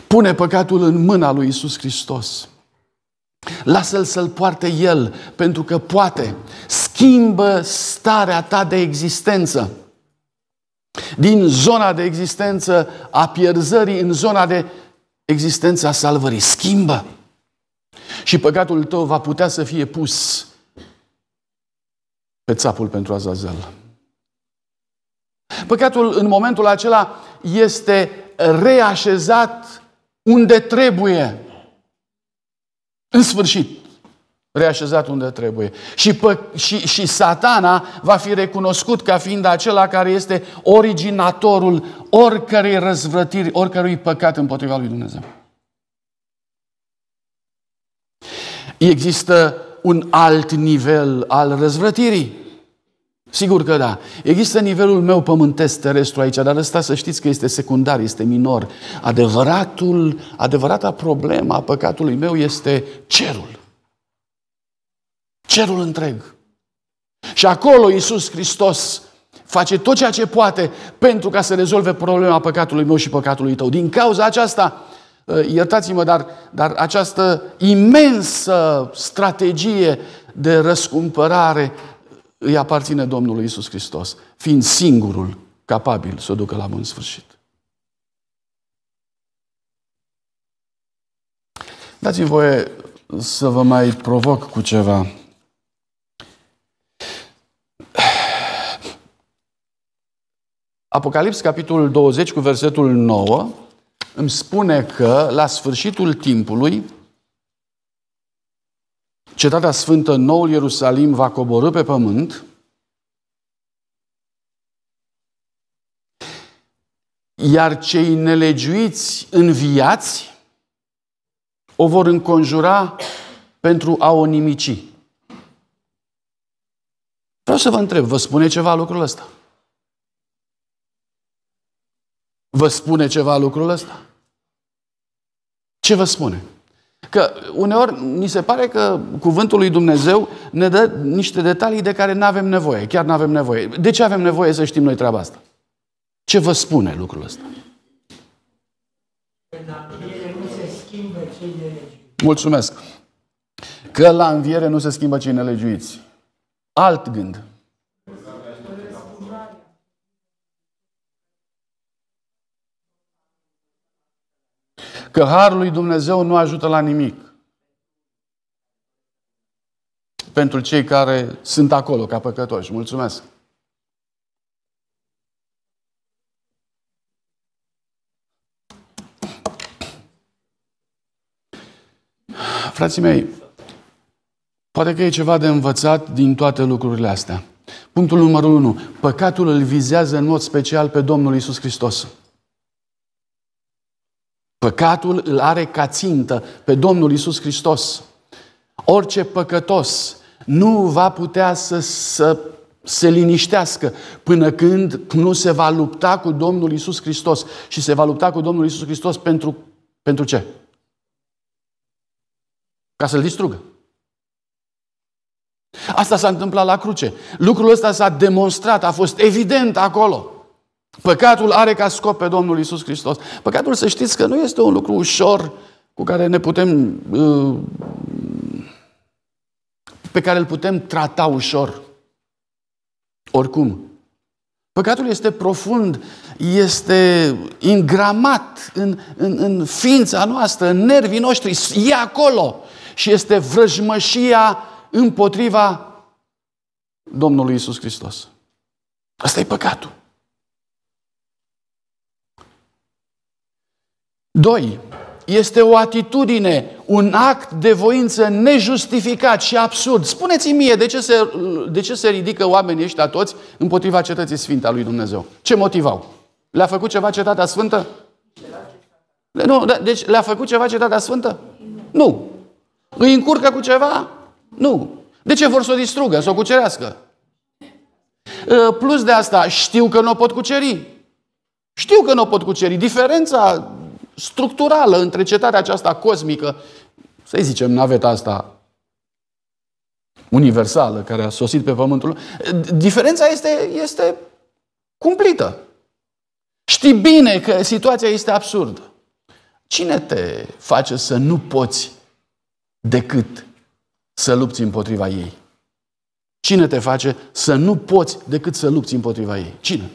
Pune păcatul în mâna lui Isus Hristos. Lasă-l să-l poarte el, pentru că poate. Schimbă starea ta de existență. Din zona de existență a pierzării în zona de existența salvării. Schimbă! Și păcatul tău va putea să fie pus pe țapul pentru Azazel. Păcatul în momentul acela este reașezat unde trebuie. În sfârșit, reașezat unde trebuie. Și, pă- și, și satana va fi recunoscut ca fiind acela care este originatorul oricărei răzvrătiri, oricărui păcat împotriva lui Dumnezeu. Există un alt nivel al răzvrătirii. Sigur că da. Există nivelul meu pământesc terestru aici, dar ăsta să știți că este secundar, este minor. Adevăratul, adevărata problema a păcatului meu este cerul cerul întreg. Și acolo Iisus Hristos face tot ceea ce poate pentru ca să rezolve problema păcatului meu și păcatului tău. Din cauza aceasta, ă, iertați-mă, dar, dar această imensă strategie de răscumpărare îi aparține Domnului Iisus Hristos, fiind singurul capabil să o ducă la bun sfârșit. Dați-mi voie să vă mai provoc cu ceva. Apocalips, capitolul 20, cu versetul 9, îmi spune că la sfârșitul timpului, cetatea sfântă, noul Ierusalim, va coborâ pe pământ. Iar cei nelegiuiți înviați o vor înconjura pentru a o nimici. Vreau să vă întreb, vă spune ceva lucrul ăsta? Vă spune ceva lucrul ăsta? Ce vă spune? Că uneori ni se pare că cuvântul lui Dumnezeu ne dă niște detalii de care nu avem nevoie, chiar nu avem nevoie. De ce avem nevoie să știm noi treaba asta? Ce vă spune lucrul ăsta? Mulțumesc. Că la înviere nu se schimbă cei nelegiuiți. Alt gând. că harul lui Dumnezeu nu ajută la nimic. Pentru cei care sunt acolo ca păcătoși. Mulțumesc! Frații mei, poate că e ceva de învățat din toate lucrurile astea. Punctul numărul 1. Păcatul îl vizează în mod special pe Domnul Isus Hristos. Păcatul îl are ca țintă pe Domnul Isus Hristos. Orice păcătos nu va putea să, să se liniștească până când nu se va lupta cu Domnul Isus Hristos. Și se va lupta cu Domnul Isus Hristos pentru, pentru ce? Ca să-l distrugă. Asta s-a întâmplat la cruce. Lucrul ăsta s-a demonstrat, a fost evident acolo. Păcatul are ca scop pe Domnul Isus Hristos. Păcatul, să știți că nu este un lucru ușor cu care ne putem. Uh, pe care îl putem trata ușor. Oricum. Păcatul este profund, este ingramat în, în, în ființa noastră, în nervii noștri, e acolo și este vrăjmășia împotriva Domnului Isus Hristos. Asta e păcatul. doi, Este o atitudine, un act de voință nejustificat și absurd. Spuneți-mi mie, de ce, se, de ce se ridică oamenii ăștia toți împotriva cetății sfinte a lui Dumnezeu? Ce motivau? Le-a făcut ceva cetatea sfântă? Nu, da, deci le-a făcut ceva cetatea sfântă? Nu. Îi încurcă cu ceva? Nu. De ce vor să o distrugă, să o cucerească? Ă, plus de asta, știu că nu o pot cuceri. Știu că nu o pot cuceri. Diferența structurală între cetatea aceasta cosmică, să zicem naveta asta universală care a sosit pe Pământul, diferența este, este cumplită. Știi bine că situația este absurdă. Cine te face să nu poți decât să lupți împotriva ei? Cine te face să nu poți decât să lupți împotriva ei? Cine?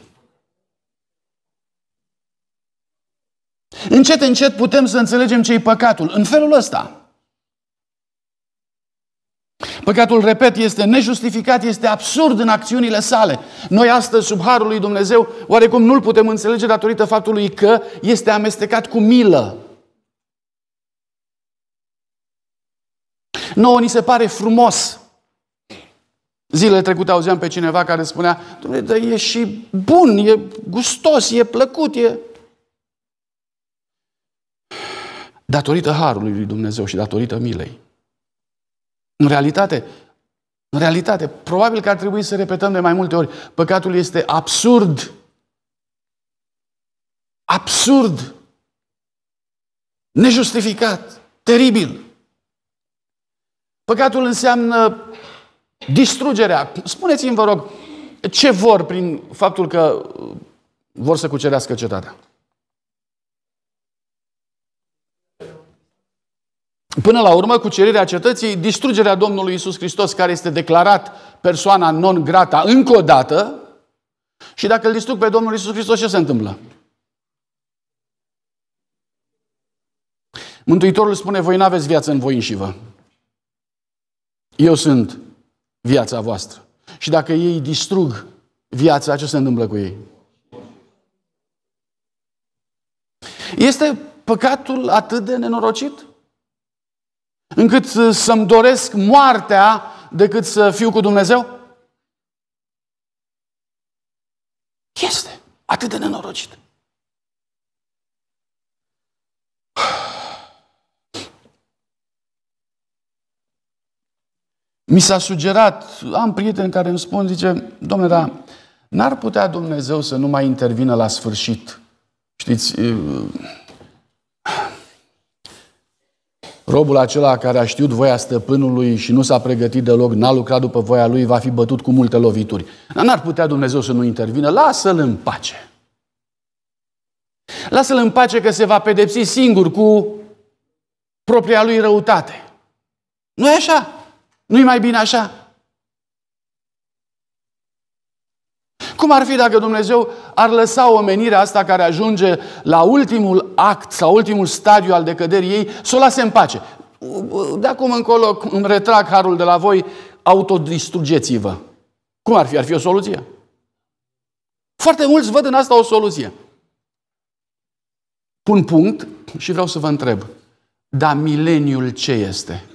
Încet, încet putem să înțelegem ce e păcatul. În felul ăsta. Păcatul, repet, este nejustificat, este absurd în acțiunile sale. Noi astăzi, sub harul lui Dumnezeu, oarecum nu-l putem înțelege datorită faptului că este amestecat cu milă. Nouă ni se pare frumos. Zilele trecute auzeam pe cineva care spunea, Dumnezeu, e și bun, e gustos, e plăcut, e datorită harului lui Dumnezeu și datorită milei. În realitate, în realitate, probabil că ar trebui să repetăm de mai multe ori, păcatul este absurd. Absurd. Nejustificat. Teribil. Păcatul înseamnă distrugerea. Spuneți-mi, vă rog, ce vor prin faptul că vor să cucerească cetatea? Până la urmă, cucerirea cetății, distrugerea Domnului Isus Hristos, care este declarat persoana non grata încă o dată, și dacă îl distrug pe Domnul Isus Hristos, ce se întâmplă? Mântuitorul spune, voi n-aveți viață în voi și vă. Eu sunt viața voastră. Și dacă ei distrug viața, ce se întâmplă cu ei? Este păcatul atât de nenorocit? încât să-mi doresc moartea decât să fiu cu Dumnezeu? Este atât de nenorocit. Mi s-a sugerat, am prieteni care îmi spun, zice, domnule, dar n-ar putea Dumnezeu să nu mai intervină la sfârșit. Știți, Robul acela care a știut voia stăpânului și nu s-a pregătit deloc, n-a lucrat după voia lui, va fi bătut cu multe lovituri. Dar n-ar putea Dumnezeu să nu intervină. Lasă-l în pace. Lasă-l în pace că se va pedepsi singur cu propria lui răutate. nu e așa? Nu-i mai bine așa? Cum ar fi dacă Dumnezeu ar lăsa omenirea asta care ajunge la ultimul act sau ultimul stadiu al decăderii ei, să o lase în pace? De acum încolo îmi retrag harul de la voi, autodistrugeți-vă. Cum ar fi? Ar fi o soluție. Foarte mulți văd în asta o soluție. Pun punct și vreau să vă întreb. Dar mileniul ce este?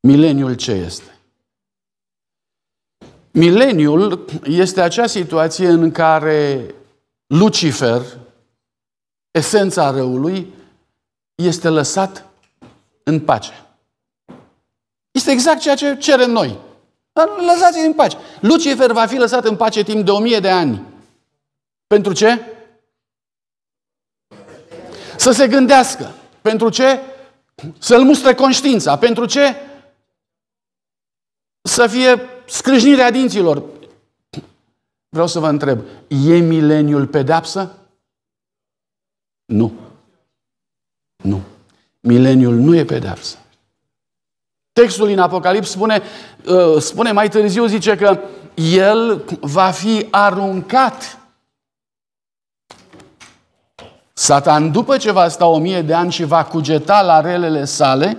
Mileniul ce este? Mileniul este acea situație în care Lucifer, esența răului, este lăsat în pace. Este exact ceea ce cerem noi. lăsați în pace. Lucifer va fi lăsat în pace timp de o mie de ani. Pentru ce? Să se gândească. Pentru ce? Să-l mustre conștiința. Pentru ce? Să fie scrâșnirea dinților. Vreau să vă întreb, e mileniul pedapsă? Nu. Nu. Mileniul nu e pedapsă. Textul din Apocalips spune, uh, spune mai târziu, zice că el va fi aruncat. Satan, după ce va sta o mie de ani și va cugeta la relele sale,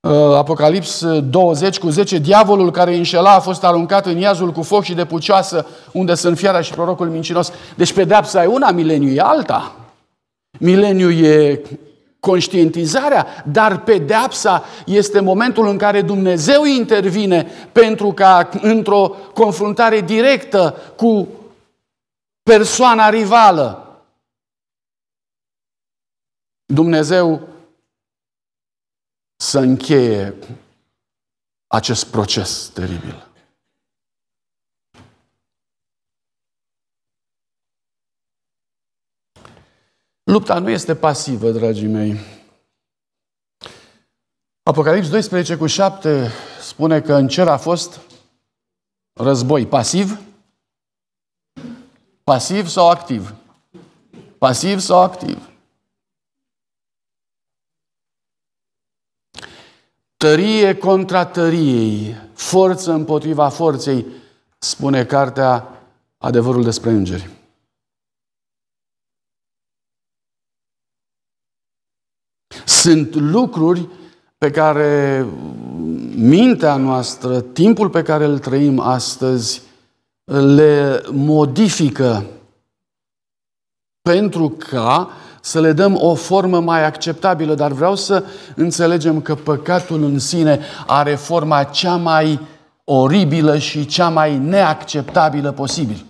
Uh, Apocalips 20 uh, cu 10, diavolul care înșela a fost aruncat în iazul cu foc și de pucioasă, unde sunt fiara și prorocul mincinos. Deci pedeapsa e una, mileniu e alta. Mileniu e conștientizarea, dar pedeapsa este momentul în care Dumnezeu intervine pentru ca într-o confruntare directă cu persoana rivală, Dumnezeu să încheie acest proces teribil. Lupta nu este pasivă, dragii mei. Apocalips 12 cu 7 spune că în cer a fost război pasiv, pasiv sau activ? Pasiv sau activ? tărie contra tăriei, forță împotriva forței, spune cartea Adevărul despre îngeri. Sunt lucruri pe care mintea noastră, timpul pe care îl trăim astăzi, le modifică pentru ca să le dăm o formă mai acceptabilă, dar vreau să înțelegem că păcatul în sine are forma cea mai oribilă și cea mai neacceptabilă posibil.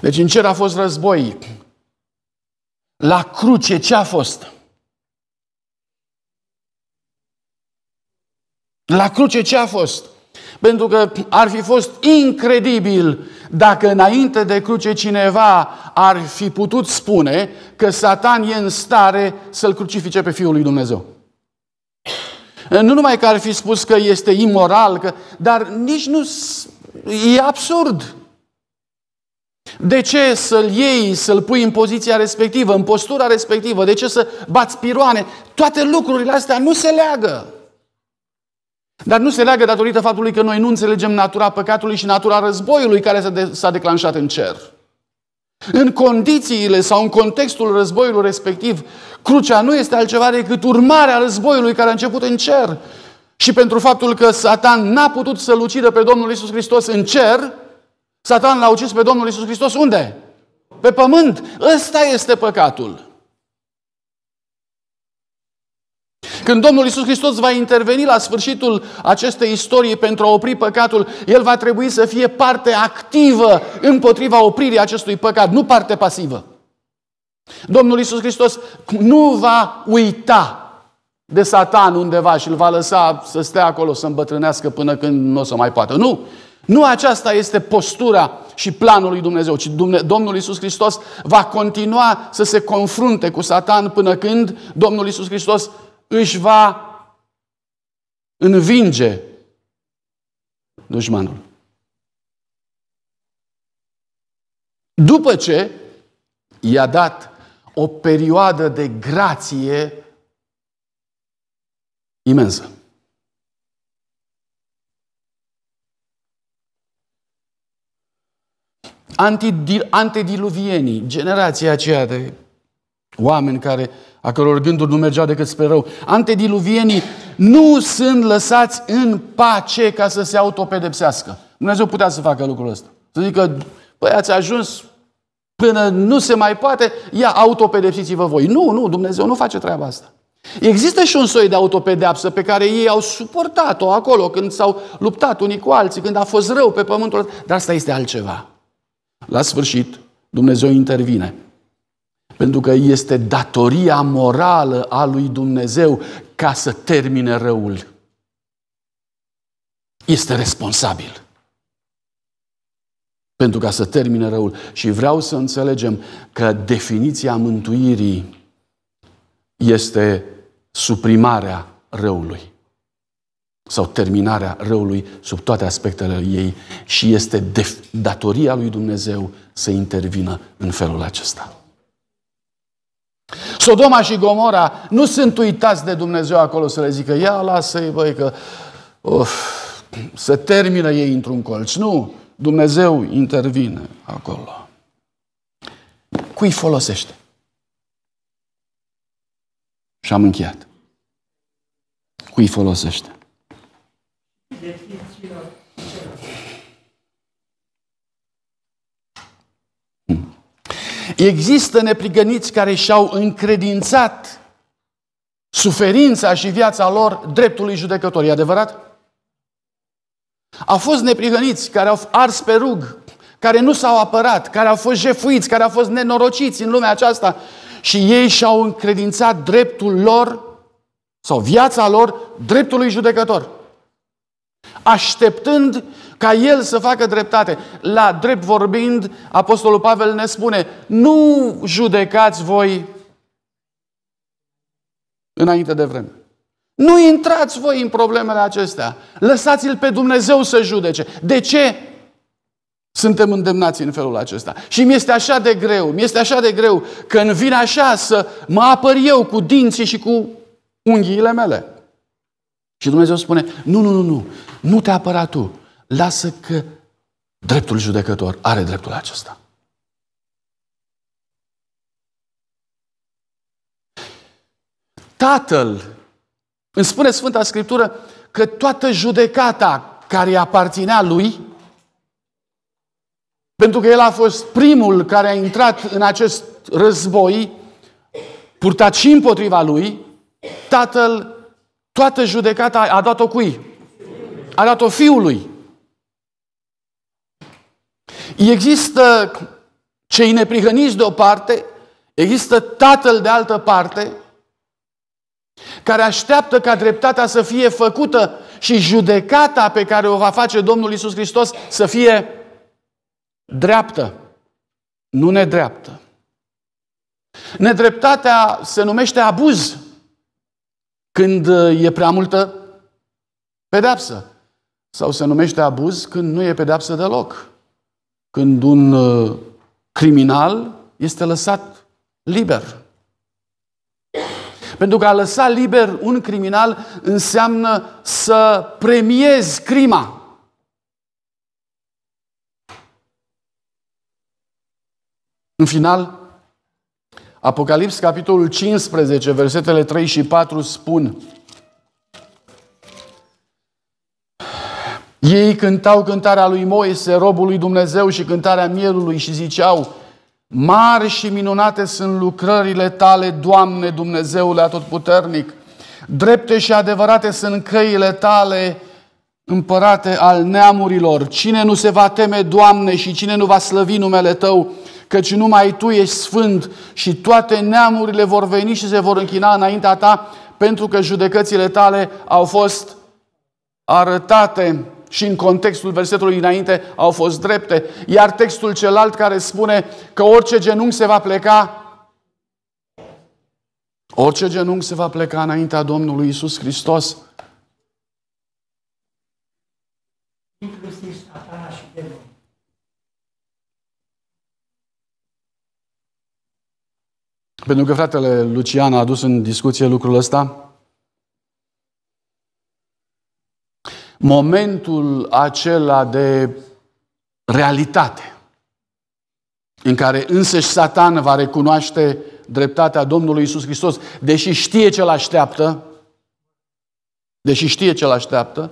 Deci în cer a fost război. La cruce ce a fost? La cruce ce a fost? Pentru că ar fi fost incredibil dacă înainte de cruce cineva ar fi putut spune că Satan e în stare să-l crucifice pe Fiul lui Dumnezeu. Nu numai că ar fi spus că este imoral, că, dar nici nu... e absurd. De ce să-l iei, să-l pui în poziția respectivă, în postura respectivă? De ce să bați piroane? Toate lucrurile astea nu se leagă. Dar nu se leagă datorită faptului că noi nu înțelegem natura păcatului și natura războiului care s-a, de, s-a declanșat în cer. În condițiile sau în contextul războiului respectiv, crucea nu este altceva decât urmarea războiului care a început în cer. Și pentru faptul că Satan n-a putut să-l ucidă pe Domnul Isus Hristos în cer, Satan l-a ucis pe Domnul Isus Hristos unde? Pe pământ. Ăsta este păcatul. Când Domnul Isus Hristos va interveni la sfârșitul acestei istorii pentru a opri păcatul, El va trebui să fie parte activă împotriva opririi acestui păcat, nu parte pasivă. Domnul Isus Hristos nu va uita de satan undeva și îl va lăsa să stea acolo, să îmbătrânească până când nu o să mai poată. Nu! Nu aceasta este postura și planul lui Dumnezeu, ci Domnul Isus Hristos va continua să se confrunte cu Satan până când Domnul Isus Hristos își va învinge dușmanul. După ce i-a dat o perioadă de grație imensă. Antediluvienii, generația aceea de oameni care a căror gânduri nu mergeau decât spre rău. Antediluvienii nu sunt lăsați în pace ca să se autopedepsească. Dumnezeu putea să facă lucrul ăsta. Să zică, păi ați ajuns până nu se mai poate, ia autopedepsiți-vă voi. Nu, nu, Dumnezeu nu face treaba asta. Există și un soi de autopedeapsă pe care ei au suportat-o acolo când s-au luptat unii cu alții, când a fost rău pe pământul ăsta, dar asta este altceva. La sfârșit, Dumnezeu intervine pentru că este datoria morală a lui Dumnezeu ca să termine răul. Este responsabil. Pentru ca să termine răul. Și vreau să înțelegem că definiția mântuirii este suprimarea răului sau terminarea răului sub toate aspectele ei și este datoria lui Dumnezeu să intervină în felul acesta. Sodoma și Gomora nu sunt uitați de Dumnezeu acolo să le zică, ia lasă-i băi că of, se termină ei într-un colț. Nu, Dumnezeu intervine acolo. Cui folosește? Și am încheiat. Cui folosește? Există neprigăniți care și-au încredințat suferința și viața lor dreptului judecător. E adevărat? Au fost neprigăniți care au ars pe rug, care nu s-au apărat, care au fost jefuiți, care au fost nenorociți în lumea aceasta și ei și-au încredințat dreptul lor sau viața lor dreptului judecător. Așteptând ca el să facă dreptate. La drept vorbind, Apostolul Pavel ne spune, nu judecați voi înainte de vreme. Nu intrați voi în problemele acestea. Lăsați-l pe Dumnezeu să judece. De ce suntem îndemnați în felul acesta? Și mi este așa de greu, mi este așa de greu când vin așa să mă apăr eu cu dinții și cu unghiile mele. Și Dumnezeu spune, nu, nu, nu, nu, nu te apăra tu, lasă că dreptul judecător are dreptul acesta. Tatăl, îmi spune Sfânta Scriptură că toată judecata care aparținea lui, pentru că el a fost primul care a intrat în acest război, purtat și împotriva lui, tatăl, toată judecata a dat-o cui? A dat-o fiului. Există cei neprihăniți de o parte, există tatăl de altă parte, care așteaptă ca dreptatea să fie făcută și judecata pe care o va face Domnul Isus Hristos să fie dreaptă, nu nedreaptă. Nedreptatea se numește abuz când e prea multă pedeapsă. Sau se numește abuz când nu e pedeapsă deloc când un uh, criminal este lăsat liber. Pentru că a lăsa liber un criminal înseamnă să premiezi crima. În final, Apocalips, capitolul 15, versetele 3 și 4 spun Ei cântau cântarea lui Moise, robul lui Dumnezeu și cântarea mielului și ziceau, Mari și minunate sunt lucrările tale, Doamne Dumnezeule Atotputernic. Drepte și adevărate sunt căile tale, împărate al neamurilor. Cine nu se va teme, Doamne, și cine nu va slăvi numele Tău, căci numai Tu ești sfânt și toate neamurile vor veni și se vor închina înaintea Ta, pentru că judecățile Tale au fost arătate și în contextul versetului înainte au fost drepte. Iar textul celălalt care spune că orice genunchi se va pleca, orice genunchi se va pleca înaintea Domnului Isus Hristos. Pentru că fratele Lucian a adus în discuție lucrul ăsta, momentul acela de realitate în care însăși satan va recunoaște dreptatea Domnului Isus Hristos, deși știe ce-l așteaptă, deși știe ce-l așteaptă,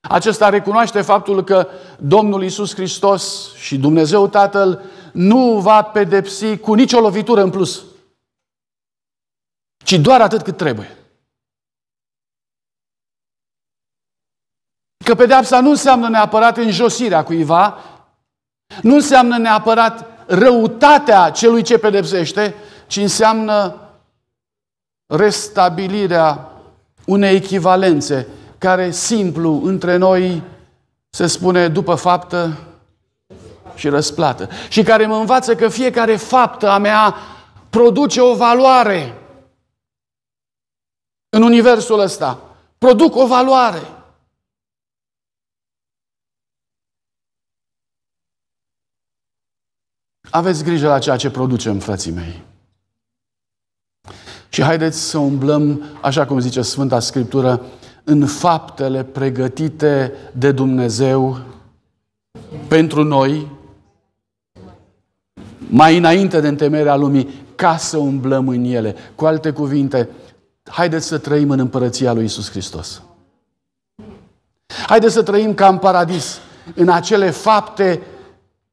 acesta recunoaște faptul că Domnul Isus Hristos și Dumnezeu Tatăl nu va pedepsi cu nicio lovitură în plus, ci doar atât cât trebuie. Că pedeapsa nu înseamnă neapărat înjosirea cuiva, nu înseamnă neapărat răutatea celui ce pedepsește, ci înseamnă restabilirea unei echivalențe care simplu între noi se spune după faptă și răsplată. Și care mă învață că fiecare faptă a mea produce o valoare în universul ăsta. Produc o valoare. Aveți grijă la ceea ce producem, frații mei. Și haideți să umblăm, așa cum zice Sfânta Scriptură, în faptele pregătite de Dumnezeu pentru noi, mai înainte de temerea lumii, ca să umblăm în ele. Cu alte cuvinte, haideți să trăim în împărăția lui Isus Hristos. Haideți să trăim ca în paradis, în acele fapte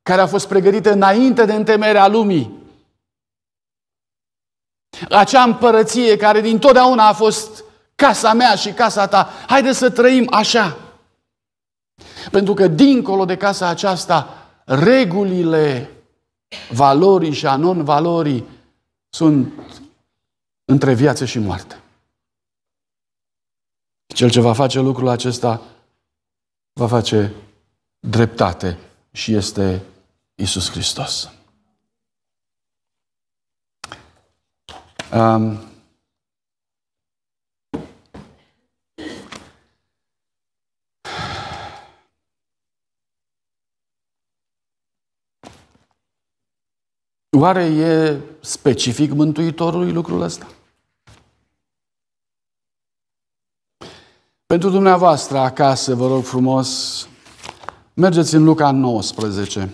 care a fost pregătită înainte de întemerea lumii. Acea împărăție care din totdeauna a fost casa mea și casa ta. Haideți să trăim așa. Pentru că dincolo de casa aceasta, regulile valorii și a non-valorii sunt între viață și moarte. Cel ce va face lucrul acesta va face dreptate și este Isus Hristos. Um, Oare e specific Mântuitorului lucrul ăsta? Pentru dumneavoastră acasă, vă rog frumos, mergeți în Luca 19.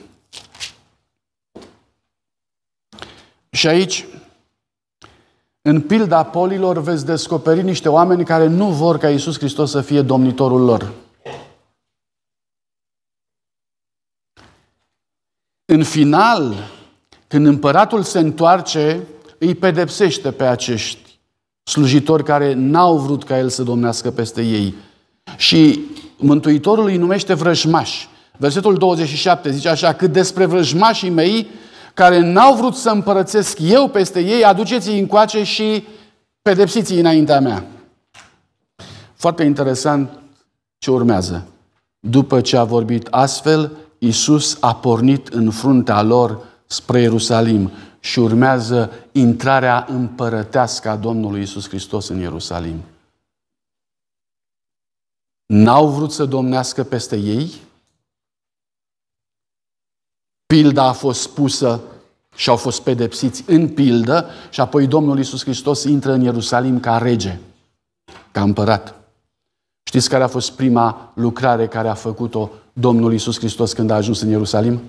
Și aici, în pilda polilor, veți descoperi niște oameni care nu vor ca Iisus Hristos să fie domnitorul lor. În final, când împăratul se întoarce, îi pedepsește pe acești slujitori care n-au vrut ca el să domnească peste ei. Și Mântuitorul îi numește vrăjmași. Versetul 27 zice așa, cât despre vrăjmașii mei, care n-au vrut să împărățesc eu peste ei, aduceți-i încoace și pedepsiți-i înaintea mea. Foarte interesant ce urmează. După ce a vorbit astfel, Iisus a pornit în fruntea lor spre Ierusalim și urmează intrarea împărătească a Domnului Iisus Hristos în Ierusalim. N-au vrut să domnească peste ei, Pilda a fost spusă și au fost pedepsiți în pildă și apoi Domnul Iisus Hristos intră în Ierusalim ca rege, ca împărat. Știți care a fost prima lucrare care a făcut-o Domnul Iisus Hristos când a ajuns în Ierusalim?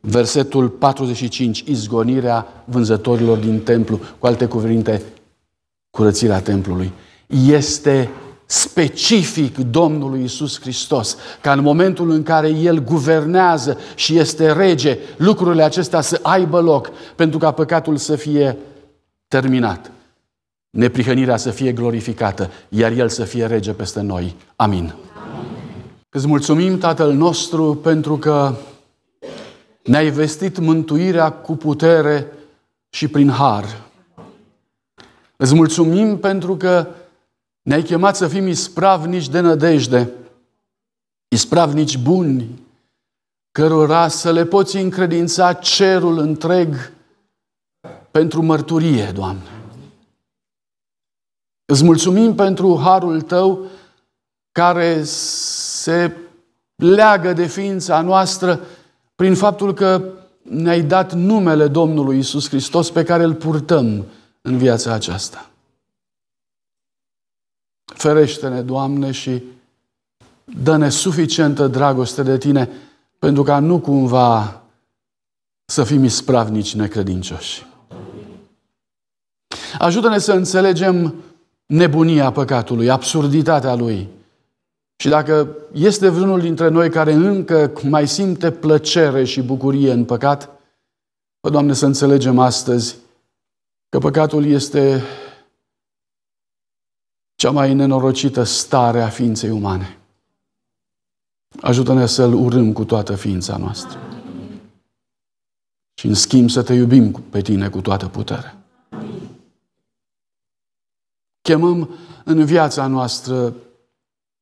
Versetul 45, izgonirea vânzătorilor din templu, cu alte cuvinte, curățirea templului. Este specific Domnului Isus Hristos, ca în momentul în care El guvernează și este rege, lucrurile acestea să aibă loc, pentru ca păcatul să fie terminat, neprihănirea să fie glorificată, iar El să fie rege peste noi. Amin. Amin. Îți mulțumim, Tatăl nostru, pentru că ne-ai vestit mântuirea cu putere și prin har. Îți mulțumim pentru că ne-ai chemat să fim ispravnici de nădejde, ispravnici buni, cărora să le poți încredința cerul întreg pentru mărturie, Doamne. Îți mulțumim pentru harul Tău care se leagă de ființa noastră prin faptul că ne-ai dat numele Domnului Isus Hristos pe care îl purtăm în viața aceasta ferește-ne, Doamne, și dă-ne suficientă dragoste de Tine pentru ca nu cumva să fim ispravnici necredincioși. Ajută-ne să înțelegem nebunia păcatului, absurditatea lui. Și dacă este vreunul dintre noi care încă mai simte plăcere și bucurie în păcat, Doamne, să înțelegem astăzi că păcatul este cea mai nenorocită stare a ființei umane. Ajută-ne să-L urâm cu toată ființa noastră. Și în schimb să te iubim pe tine cu toată puterea. Chemăm în viața noastră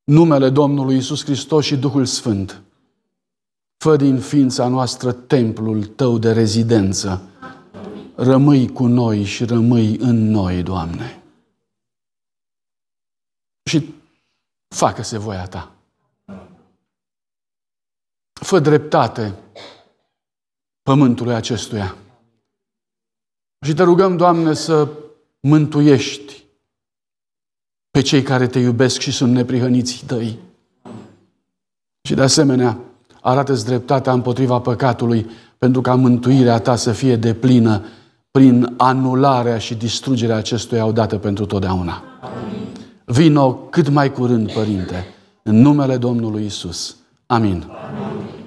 numele Domnului Isus Hristos și Duhul Sfânt. Fă din ființa noastră templul tău de rezidență. Rămâi cu noi și rămâi în noi, Doamne. facă-se voia ta. Fă dreptate pământului acestuia. Și te rugăm, Doamne, să mântuiești pe cei care te iubesc și sunt neprihăniți tăi. Și de asemenea, arată-ți dreptatea împotriva păcatului, pentru ca mântuirea ta să fie deplină prin anularea și distrugerea acestuia odată pentru totdeauna. Amin. Vino cât mai curând, Părinte, în numele Domnului Isus. Amin. Amin.